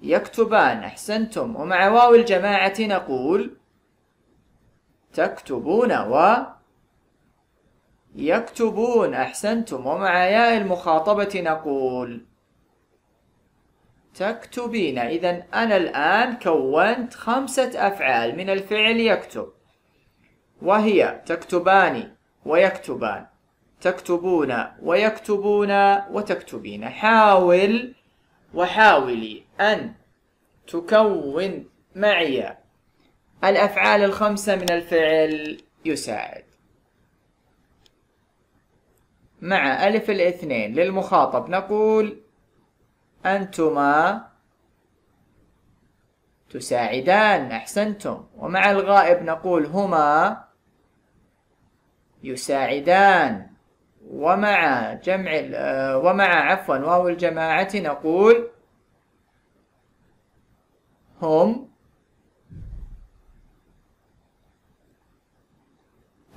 B: يكتبان أحسنتم ومع واو الجماعة نقول تكتبون و يكتبون أحسنتم ومع ياء المخاطبة نقول تكتبين إذا أنا الآن كونت خمسة أفعال من الفعل يكتب وهي تكتبان ويكتبان تكتبون ويكتبون وتكتبين حاول وحاولي أن تكون معي الأفعال الخمسة من الفعل يساعد مع ألف الاثنين للمخاطب نقول أنتما تساعدان أحسنتم ومع الغائب نقول هما يساعدان ومع جمع آه، ومع عفوا واو الجماعة نقول هم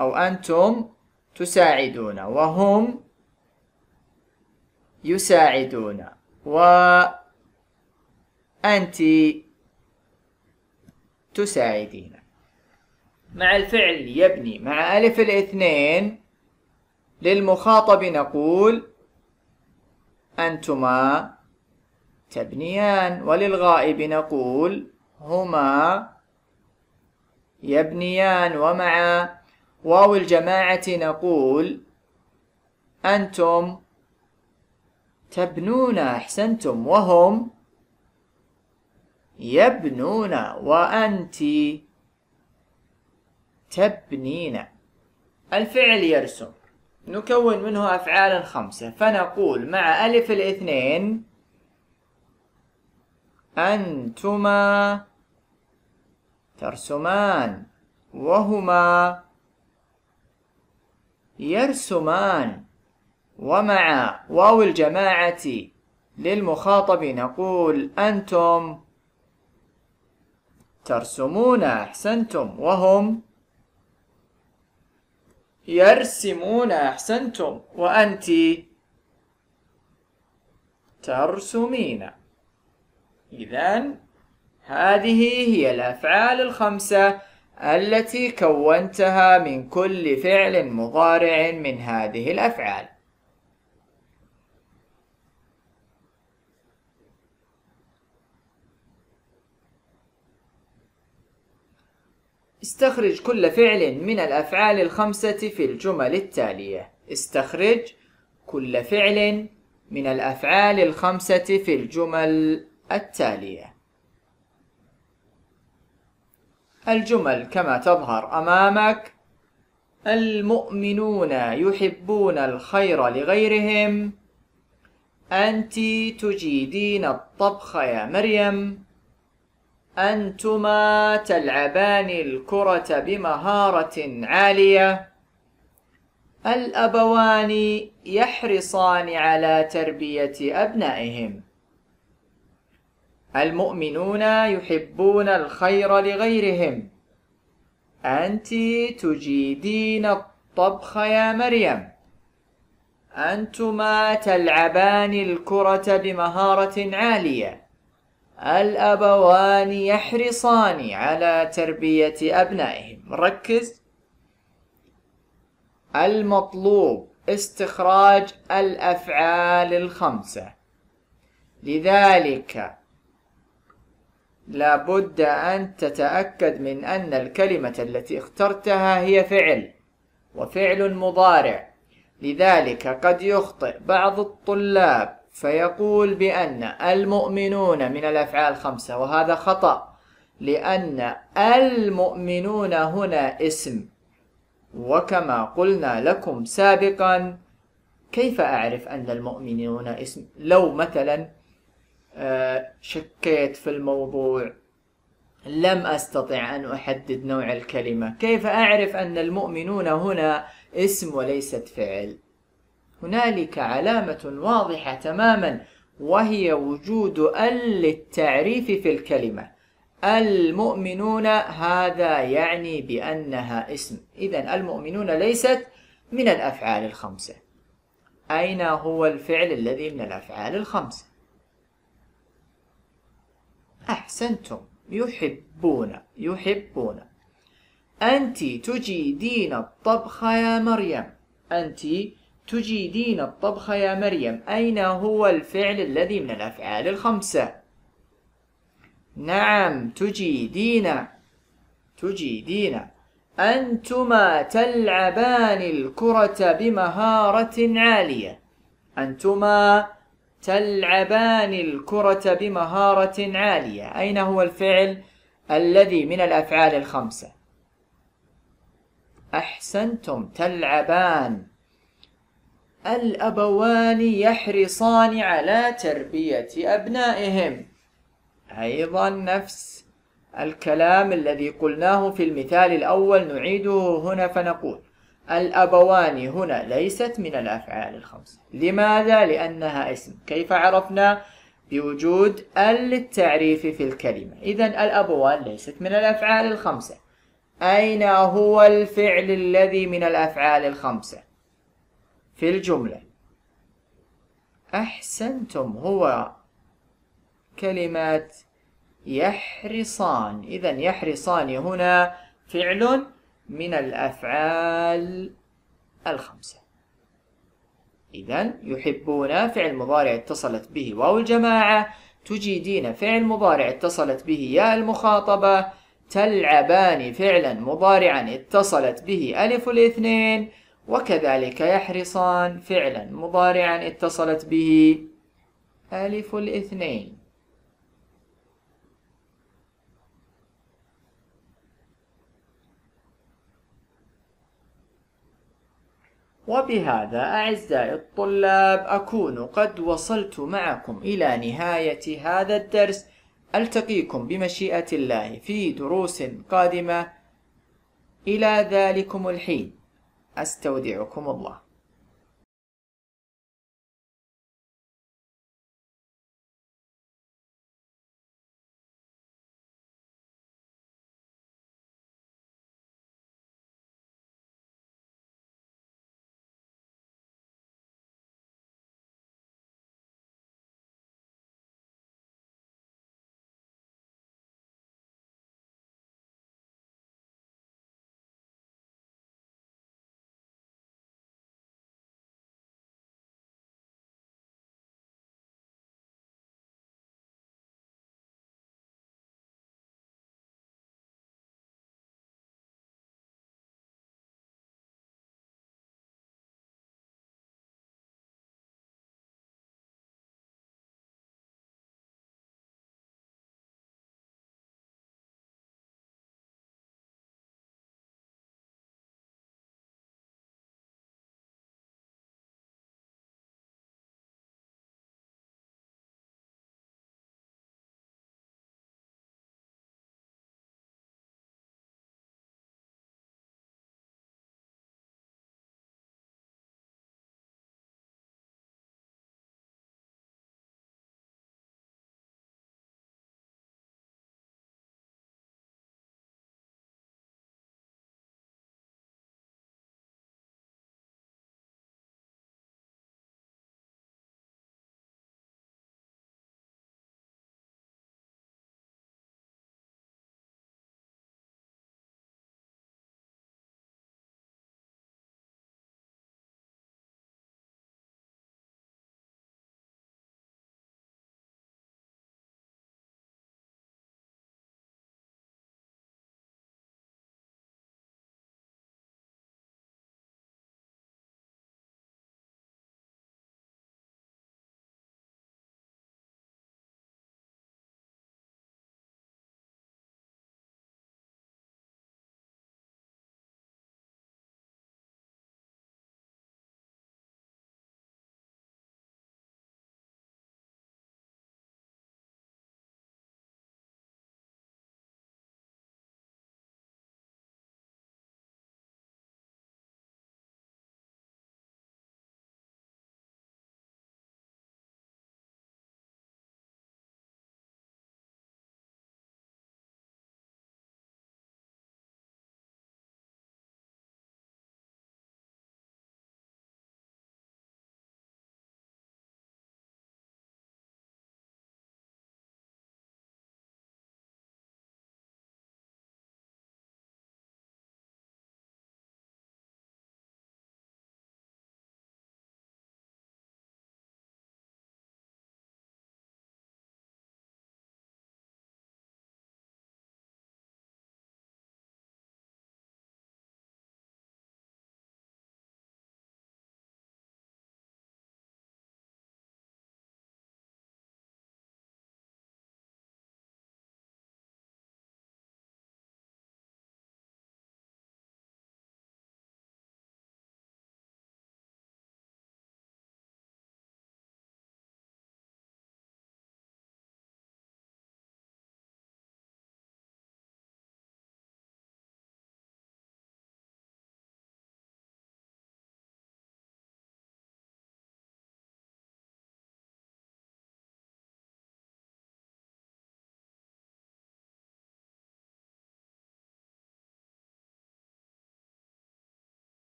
B: أو أنتم تساعدون وهم يساعدون وأنت تساعدين مع الفعل يبني مع ألف الاثنين للمخاطب نقول أنتما تبنيان وللغائب نقول هما يبنيان ومع واو الجماعة نقول أنتم تبنون أحسنتم وهم يبنون وأنت تبنين الفعل يرسم نكون منه أفعالا خمسة فنقول مع ألف الاثنين أنتما ترسمان وهما يرسمان ومع واو الجماعة للمخاطب نقول أنتم ترسمون أحسنتم وهم يرسمون أحسنتم وأنت ترسمين إذا هذه هي الأفعال الخمسة التي كونتها من كل فعل مضارع من هذه الأفعال استخرج كل فعل من الأفعال الخمسة في الجمل التالية استخرج كل فعل من الأفعال الخمسة في الجمل التالية الجمل كما تظهر أمامك المؤمنون يحبون الخير لغيرهم أنت تجيدين الطبخ يا مريم أنتما تلعبان الكرة بمهارة عالية الأبوان يحرصان على تربية أبنائهم المؤمنون يحبون الخير لغيرهم أنت تجيدين الطبخ يا مريم أنتما تلعبان الكرة بمهارة عالية الأبوان يحرصان على تربية أبنائهم ركز المطلوب استخراج الأفعال الخمسة لذلك لابد أن تتأكد من أن الكلمة التي اخترتها هي فعل وفعل مضارع لذلك قد يخطئ بعض الطلاب فيقول بأن المؤمنون من الأفعال خمسة وهذا خطأ لأن المؤمنون هنا اسم وكما قلنا لكم سابقا كيف أعرف أن المؤمنون اسم لو مثلا آه، شكيت في الموضوع لم أستطع أن أحدد نوع الكلمة كيف أعرف أن المؤمنون هنا اسم وليست فعل هنالك علامة واضحة تماما وهي وجود ال للتعريف في الكلمة المؤمنون هذا يعني بأنها اسم إذا المؤمنون ليست من الأفعال الخمسة أين هو الفعل الذي من الأفعال الخمسة أحسنتم يحبون يحبون أنت تجيدين الطبخ يا مريم أنت تجيدين الطبخ يا مريم أين هو الفعل الذي من الأفعال الخمسة نعم تجيدين تجيدين أنتما تلعبان الكرة بمهارة عالية أنتما تلعبان الكرة بمهارة عالية أين هو الفعل الذي من الأفعال الخمسة أحسنتم تلعبان الأبوان يحرصان على تربية أبنائهم أيضا نفس الكلام الذي قلناه في المثال الأول نعيده هنا فنقول الأبوان هنا ليست من الأفعال الخمسة لماذا؟ لأنها اسم كيف عرفنا؟ بوجود ال للتعريف في الكلمة إذا الأبوان ليست من الأفعال الخمسة أين هو الفعل الذي من الأفعال الخمسة؟ في الجملة أحسنتم هو كلمة يحرصان إذا يحرصان هنا فعل من الأفعال الخمسة إذا يحبون فعل مضارع اتصلت به واو الجماعة تجيدين فعل مضارع اتصلت به ياء المخاطبة تلعبان فعلا مضارعا اتصلت به ألف الاثنين وكذلك يحرصان فعلا مضارعا اتصلت به ألف الاثنين وبهذا أعزائي الطلاب أكون قد وصلت معكم إلى نهاية هذا الدرس ألتقيكم بمشيئة الله في دروس قادمة إلى ذلكم الحين أستودعكم الله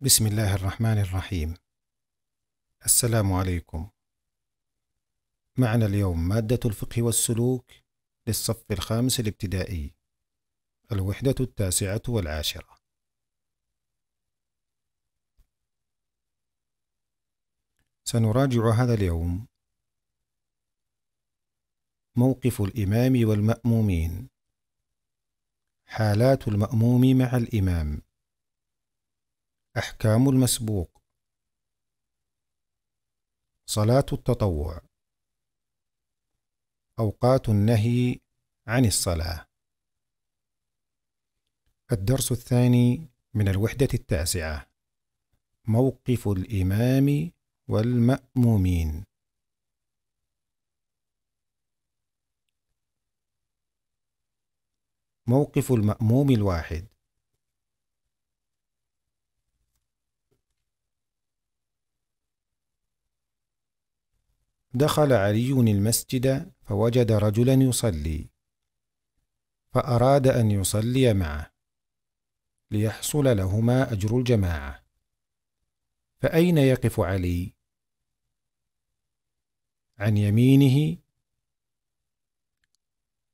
C: بسم الله الرحمن الرحيم السلام عليكم معنا اليوم مادة الفقه والسلوك للصف الخامس الابتدائي الوحدة التاسعة والعاشرة سنراجع هذا اليوم موقف الإمام والمأمومين حالات المأموم مع الإمام أحكام المسبوق صلاة التطوع أوقات النهي عن الصلاة الدرس الثاني من الوحدة التاسعة موقف الإمام والمأمومين موقف المأموم الواحد دخل علي المسجد فوجد رجلا يصلي فأراد أن يصلي معه ليحصل لهما أجر الجماعة فأين يقف علي؟ عن يمينه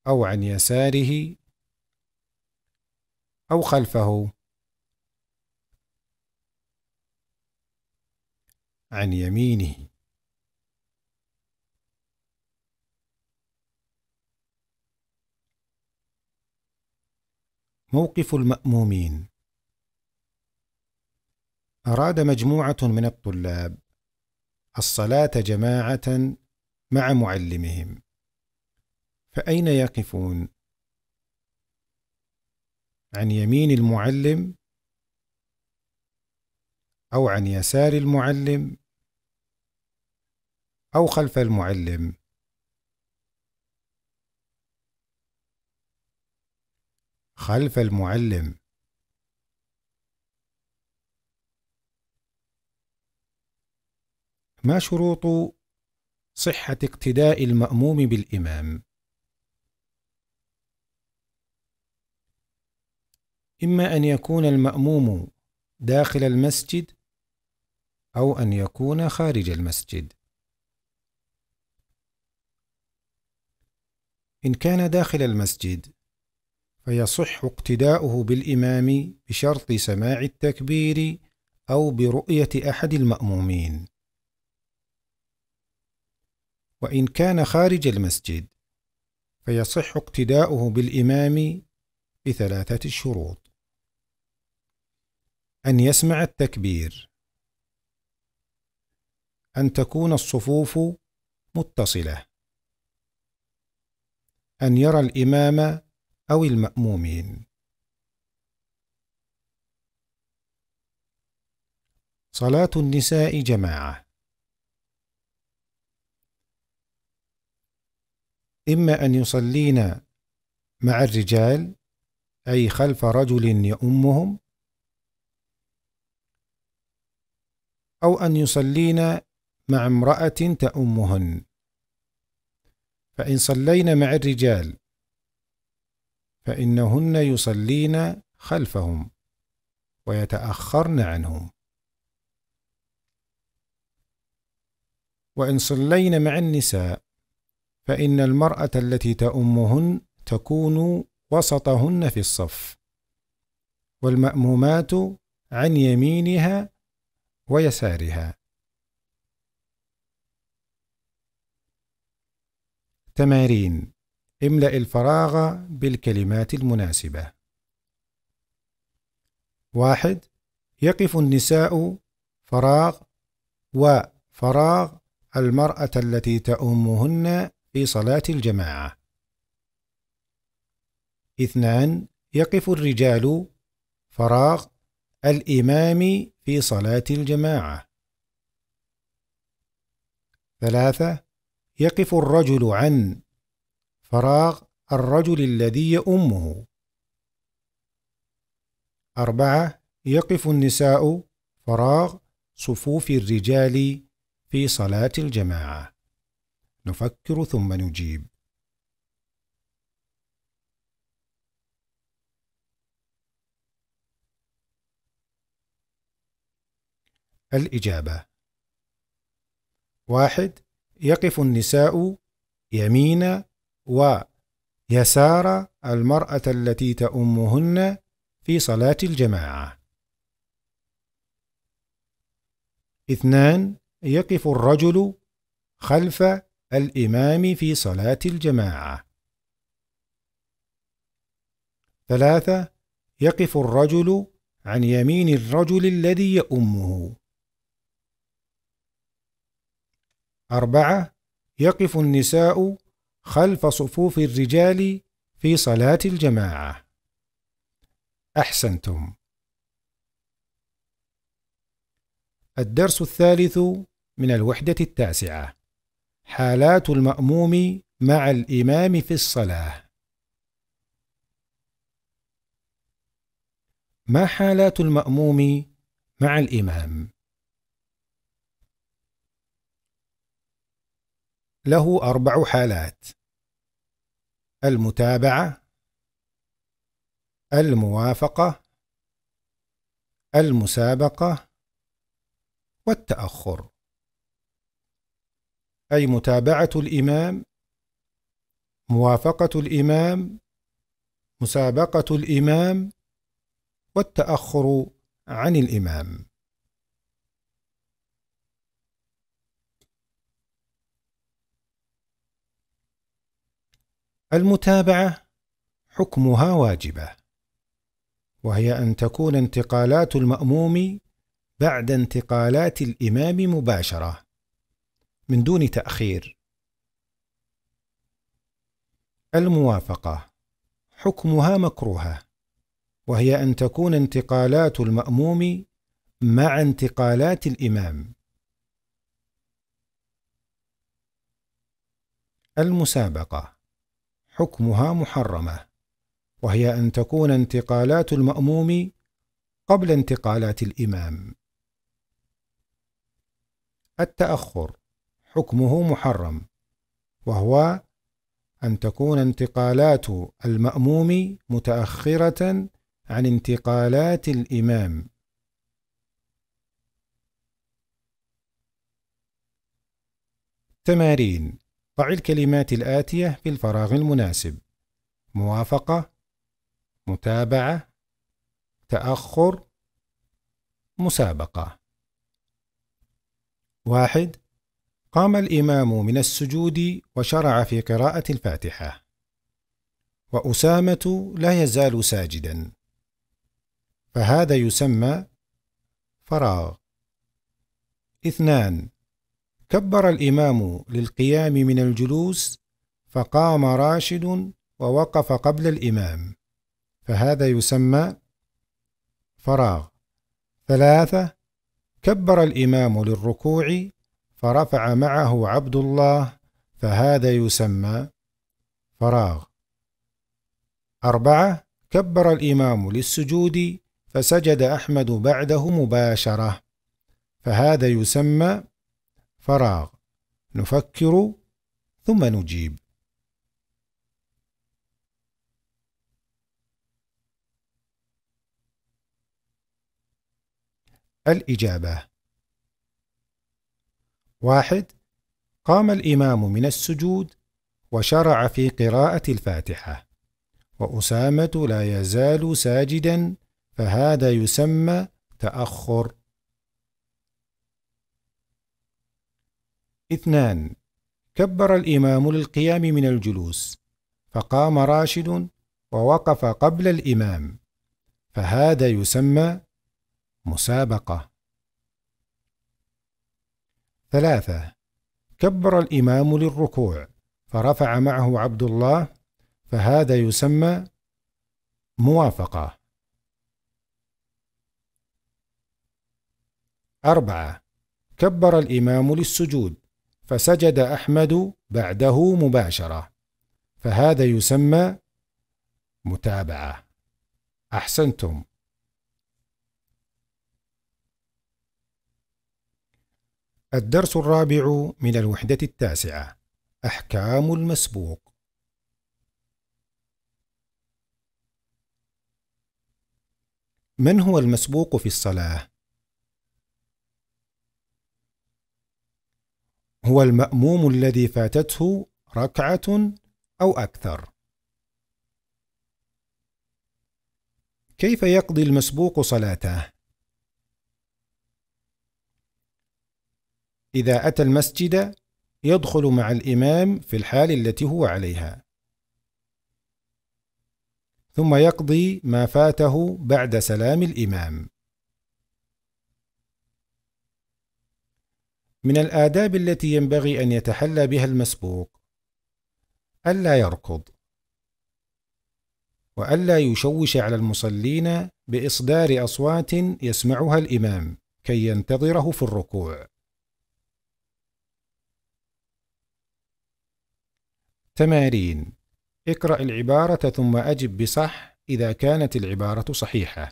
C: أو عن يساره أو خلفه عن يمينه موقف المأمومين أراد مجموعة من الطلاب الصلاة جماعة مع معلمهم فأين يقفون؟ عن يمين المعلم أو عن يسار المعلم أو خلف المعلم خلف المعلم ما شروط صحة اقتداء المأموم بالإمام؟ إما أن يكون المأموم داخل المسجد أو أن يكون خارج المسجد إن كان داخل المسجد فيصح اقتداؤه بالإمام بشرط سماع التكبير أو برؤية أحد المأمومين وإن كان خارج المسجد فيصح اقتداؤه بالإمام بثلاثة شروط أن يسمع التكبير أن تكون الصفوف متصلة أن يرى الإمام أو المأمومين صلاة النساء جماعة إما أن يصلين مع الرجال أي خلف رجل يؤمهم أو أن يصلين مع امرأة تأمهن فإن صلينا مع الرجال فإنهن يصلين خلفهم ويتأخرن عنهم وإن صلين مع النساء فإن المرأة التي تأمهن تكون وسطهن في الصف والمأمومات عن يمينها ويسارها تمارين املأ الفراغ بالكلمات المناسبة. واحد يقف النساء فراغ وفراغ المرأة التي تؤمهن في صلاة الجماعة. اثنان يقف الرجال فراغ الإمام في صلاة الجماعة. ثلاثة يقف الرجل عن فراغ الرجل الذي يؤمه أربعة يقف النساء فراغ صفوف الرجال في صلاة الجماعة نفكر ثم نجيب الإجابة واحد يقف النساء يمين ويسار المرأة التي تأمهن في صلاة الجماعة اثنان يقف الرجل خلف الإمام في صلاة الجماعة ثلاثة يقف الرجل عن يمين الرجل الذي يؤمه أربعة يقف النساء خلف صفوف الرجال في صلاة الجماعة. أحسنتم. الدرس الثالث من الوحدة التاسعة حالات المأموم مع الإمام في الصلاة ما حالات المأموم مع الإمام؟ له أربع حالات المتابعة الموافقة المسابقة والتأخر أي متابعة الإمام موافقة الإمام مسابقة الإمام والتأخر عن الإمام المتابعة حكمها واجبة، وهي أن تكون انتقالات المأموم بعد انتقالات الإمام مباشرة، من دون تأخير. الموافقة حكمها مكروهة، وهي أن تكون انتقالات المأموم مع انتقالات الإمام. المسابقة حكمها محرمة وهي أن تكون انتقالات المأموم قبل انتقالات الإمام التأخر حكمه محرم وهو أن تكون انتقالات المأموم متأخرة عن انتقالات الإمام تمارين ضع الكلمات الآتية في الفراغ المناسب موافقة متابعة تأخر مسابقة واحد قام الإمام من السجود وشرع في قراءة الفاتحة وأسامة لا يزال ساجدا فهذا يسمى فراغ اثنان كبر الإمام للقيام من الجلوس فقام راشد ووقف قبل الإمام فهذا يسمى فراغ ثلاثة كبر الإمام للركوع فرفع معه عبد الله فهذا يسمى فراغ أربعة كبر الإمام للسجود فسجد أحمد بعده مباشرة فهذا يسمى فراغ نفكر ثم نجيب الإجابة واحد قام الإمام من السجود وشرع في قراءة الفاتحة وأسامة لا يزال ساجدا فهذا يسمى تأخر اثنان كبر الإمام للقيام من الجلوس فقام راشد ووقف قبل الإمام فهذا يسمى مسابقة ثلاثة كبر الإمام للركوع فرفع معه عبد الله فهذا يسمى موافقة أربعة كبر الإمام للسجود فسجد أحمد بعده مباشرة فهذا يسمى متابعة أحسنتم الدرس الرابع من الوحدة التاسعة أحكام المسبوق من هو المسبوق في الصلاة؟ هو المأموم الذي فاتته ركعة أو أكثر. كيف يقضي المسبوق صلاته؟ إذا أتى المسجد يدخل مع الإمام في الحال التي هو عليها، ثم يقضي ما فاته بعد سلام الإمام. من الآداب التي ينبغي أن يتحلى بها المسبوق ألا يركض وألا يشوش على المصلين بإصدار أصوات يسمعها الإمام كي ينتظره في الركوع تمارين اقرأ العبارة ثم أجب بصح إذا كانت العبارة صحيحة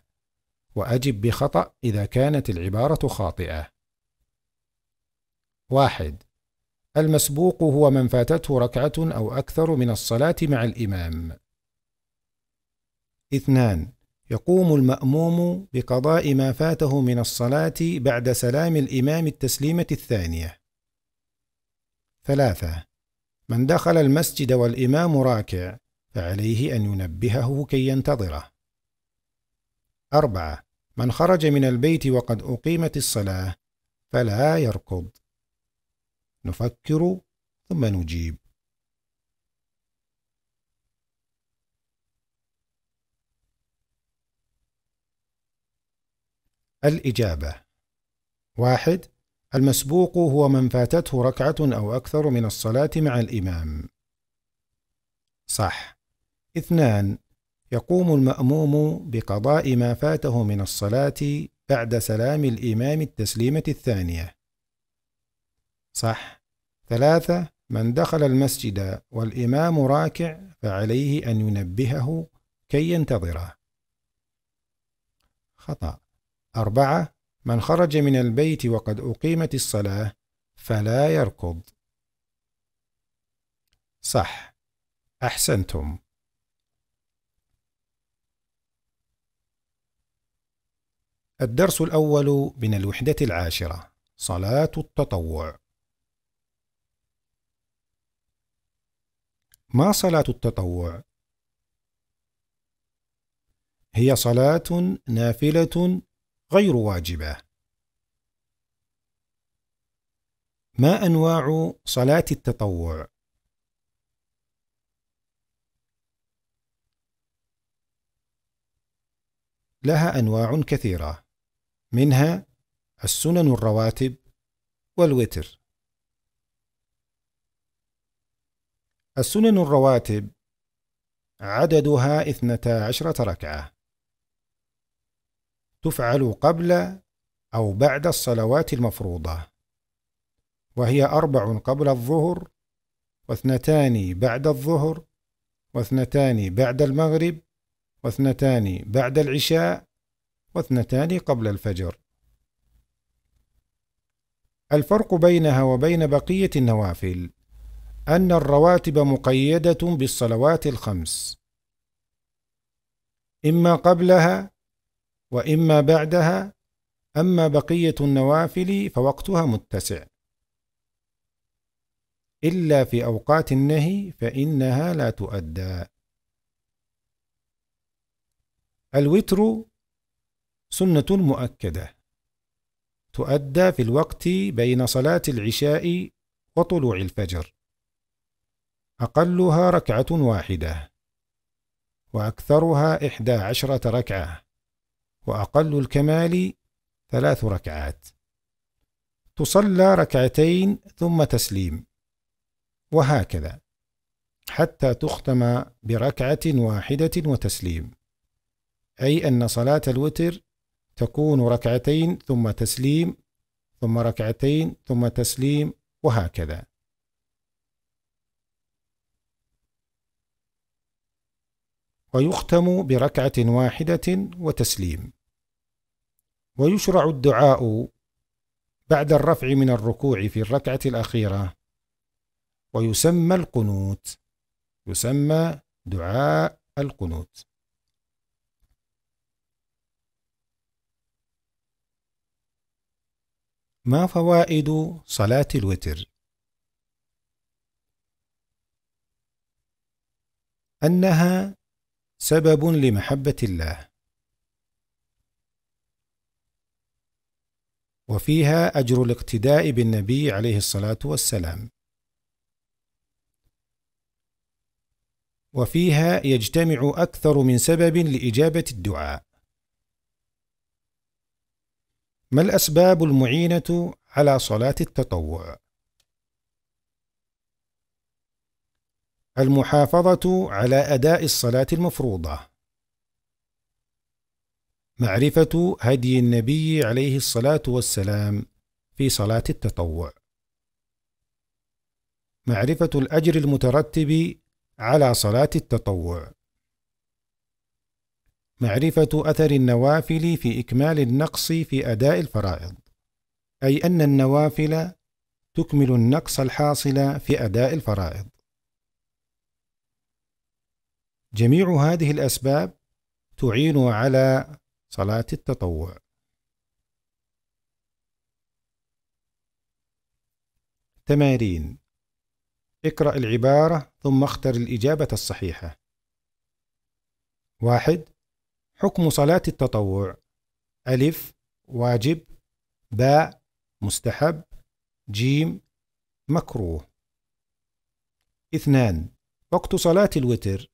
C: وأجب بخطأ إذا كانت العبارة خاطئة واحد المسبوق هو من فاتته ركعة أو أكثر من الصلاة مع الإمام اثنان يقوم المأموم بقضاء ما فاته من الصلاة بعد سلام الإمام التسليمة الثانية ثلاثة من دخل المسجد والإمام راكع فعليه أن ينبهه كي ينتظره أربعة من خرج من البيت وقد أقيمت الصلاة فلا يركض نفكر ثم نجيب الإجابة واحد المسبوق هو من فاتته ركعة أو أكثر من الصلاة مع الإمام صح اثنان يقوم المأموم بقضاء ما فاته من الصلاة بعد سلام الإمام التسليمة الثانية صح ثلاثة من دخل المسجد والإمام راكع فعليه أن ينبهه كي ينتظره خطأ أربعة من خرج من البيت وقد أقيمت الصلاة فلا يركض صح أحسنتم الدرس الأول من الوحدة العاشرة صلاة التطوع ما صلاة التطوع؟ هي صلاة نافلة غير واجبة. ما أنواع صلاة التطوع؟ لها أنواع كثيرة، منها السنن الرواتب والوتر. السنن الرواتب عددها اثنتا عشرة ركعة تفعل قبل أو بعد الصلوات المفروضة وهي أربع قبل الظهر واثنتان بعد الظهر واثنتان بعد المغرب واثنتان بعد العشاء واثنتان قبل الفجر الفرق بينها وبين بقية النوافل أن الرواتب مقيدة بالصلوات الخمس إما قبلها وإما بعدها أما بقية النوافل فوقتها متسع إلا في أوقات النهي فإنها لا تؤدى الوتر سنة مؤكدة تؤدى في الوقت بين صلاة العشاء وطلوع الفجر أقلها ركعة واحدة وأكثرها إحدى عشرة ركعة وأقل الكمال ثلاث ركعات تصلى ركعتين ثم تسليم وهكذا حتى تختم بركعة واحدة وتسليم أي أن صلاة الوتر تكون ركعتين ثم تسليم ثم ركعتين ثم تسليم وهكذا ويختم بركعة واحدة وتسليم ويشرع الدعاء بعد الرفع من الركوع في الركعة الأخيرة ويسمى القنوت يسمى دعاء القنوت ما فوائد صلاة الوتر؟ أنها سبب لمحبة الله وفيها أجر الاقتداء بالنبي عليه الصلاة والسلام وفيها يجتمع أكثر من سبب لإجابة الدعاء ما الأسباب المعينة على صلاة التطوع؟ المحافظة على أداء الصلاة المفروضة معرفة هدي النبي عليه الصلاة والسلام في صلاة التطوع معرفة الأجر المترتب على صلاة التطوع معرفة أثر النوافل في إكمال النقص في أداء الفرائض أي أن النوافل تكمل النقص الحاصل في أداء الفرائض جميع هذه الأسباب تعين على صلاة التطوع تمارين اقرأ العبارة ثم اختر الإجابة الصحيحة واحد حكم صلاة التطوع ألف واجب باء مستحب جيم مكروه اثنان وقت صلاة الوتر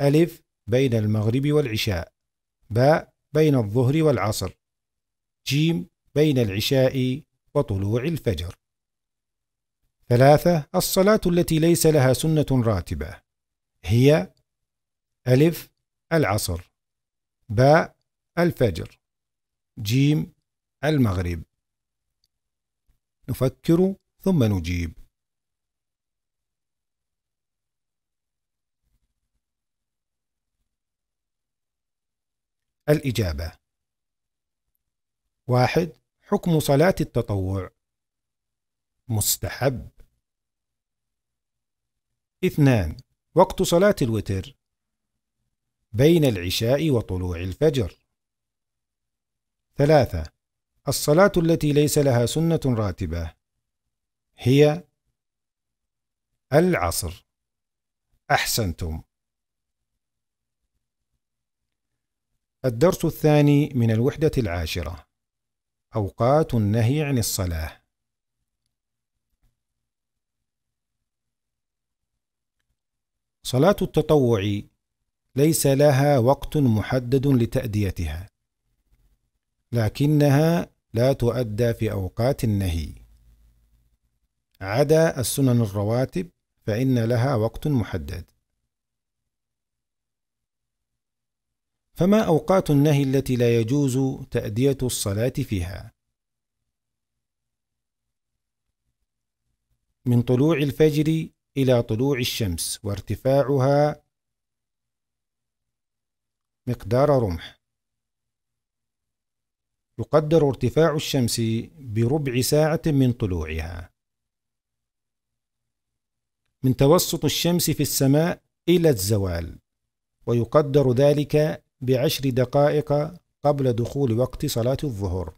C: ألف بين المغرب والعشاء باء بين الظهر والعصر جيم بين العشاء وطلوع الفجر ثلاثة الصلاة التي ليس لها سنة راتبة هي ألف العصر باء الفجر جيم المغرب نفكر ثم نجيب الإجابة واحد حكم صلاة التطوع مستحب اثنان وقت صلاة الوتر بين العشاء وطلوع الفجر ثلاثة الصلاة التي ليس لها سنة راتبة هي العصر أحسنتم الدرس الثاني من الوحدة العاشرة أوقات النهي عن الصلاة صلاة التطوع ليس لها وقت محدد لتأديتها لكنها لا تؤدى في أوقات النهي عدا السنن الرواتب فإن لها وقت محدد فما أوقات النهي التي لا يجوز تأدية الصلاة فيها؟ من طلوع الفجر إلى طلوع الشمس وارتفاعها مقدار رمح يقدر ارتفاع الشمس بربع ساعة من طلوعها من توسط الشمس في السماء إلى الزوال ويقدر ذلك بعشر دقائق قبل دخول وقت صلاة الظهر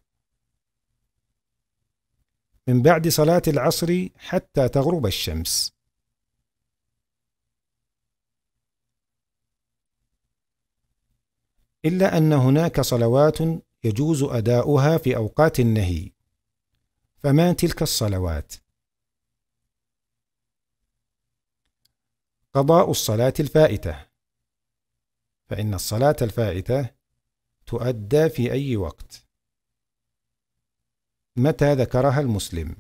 C: من بعد صلاة العصر حتى تغرب الشمس إلا أن هناك صلوات يجوز أداؤها في أوقات النهي فما تلك الصلوات؟ قضاء الصلاة الفائتة فإن الصلاة الفائتة تؤدى في أي وقت متى ذكرها المسلم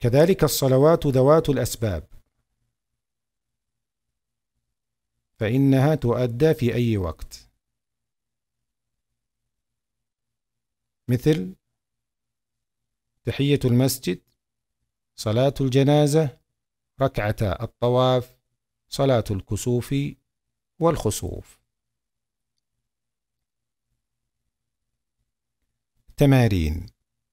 C: كذلك الصلوات ذوات الأسباب فإنها تؤدى في أي وقت مثل تحية المسجد صلاة الجنازة ركعتا الطواف صلاة الكسوف والخسوف تمارين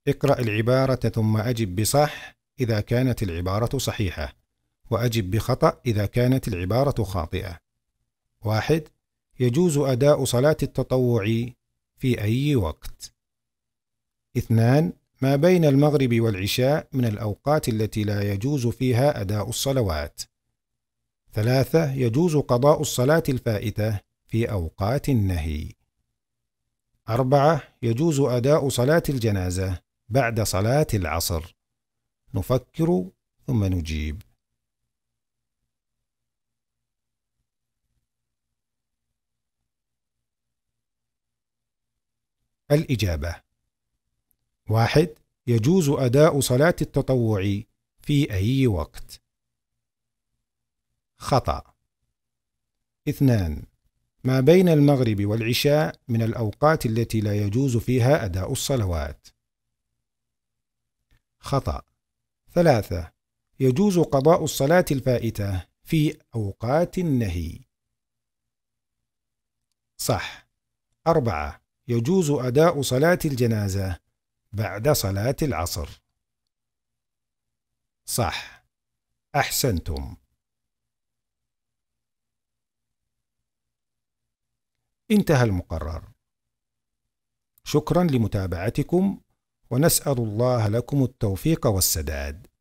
C: اقرأ العبارة ثم أجب بصح إذا كانت العبارة صحيحة وأجب بخطأ إذا كانت العبارة خاطئة واحد يجوز أداء صلاة التطوع في أي وقت اثنان ما بين المغرب والعشاء من الأوقات التي لا يجوز فيها أداء الصلوات ثلاثة يجوز قضاء الصلاة الفائتة في أوقات النهي أربعة يجوز أداء صلاة الجنازة بعد صلاة العصر نفكر ثم نجيب الإجابة واحد يجوز أداء صلاة التطوع في أي وقت خطأ اثنان ما بين المغرب والعشاء من الأوقات التي لا يجوز فيها أداء الصلوات خطأ ثلاثة يجوز قضاء الصلاة الفائتة في أوقات النهي صح أربعة يجوز أداء صلاة الجنازة بعد صلاة العصر صح أحسنتم انتهى المقرر شكرا لمتابعتكم ونسأل الله لكم التوفيق والسداد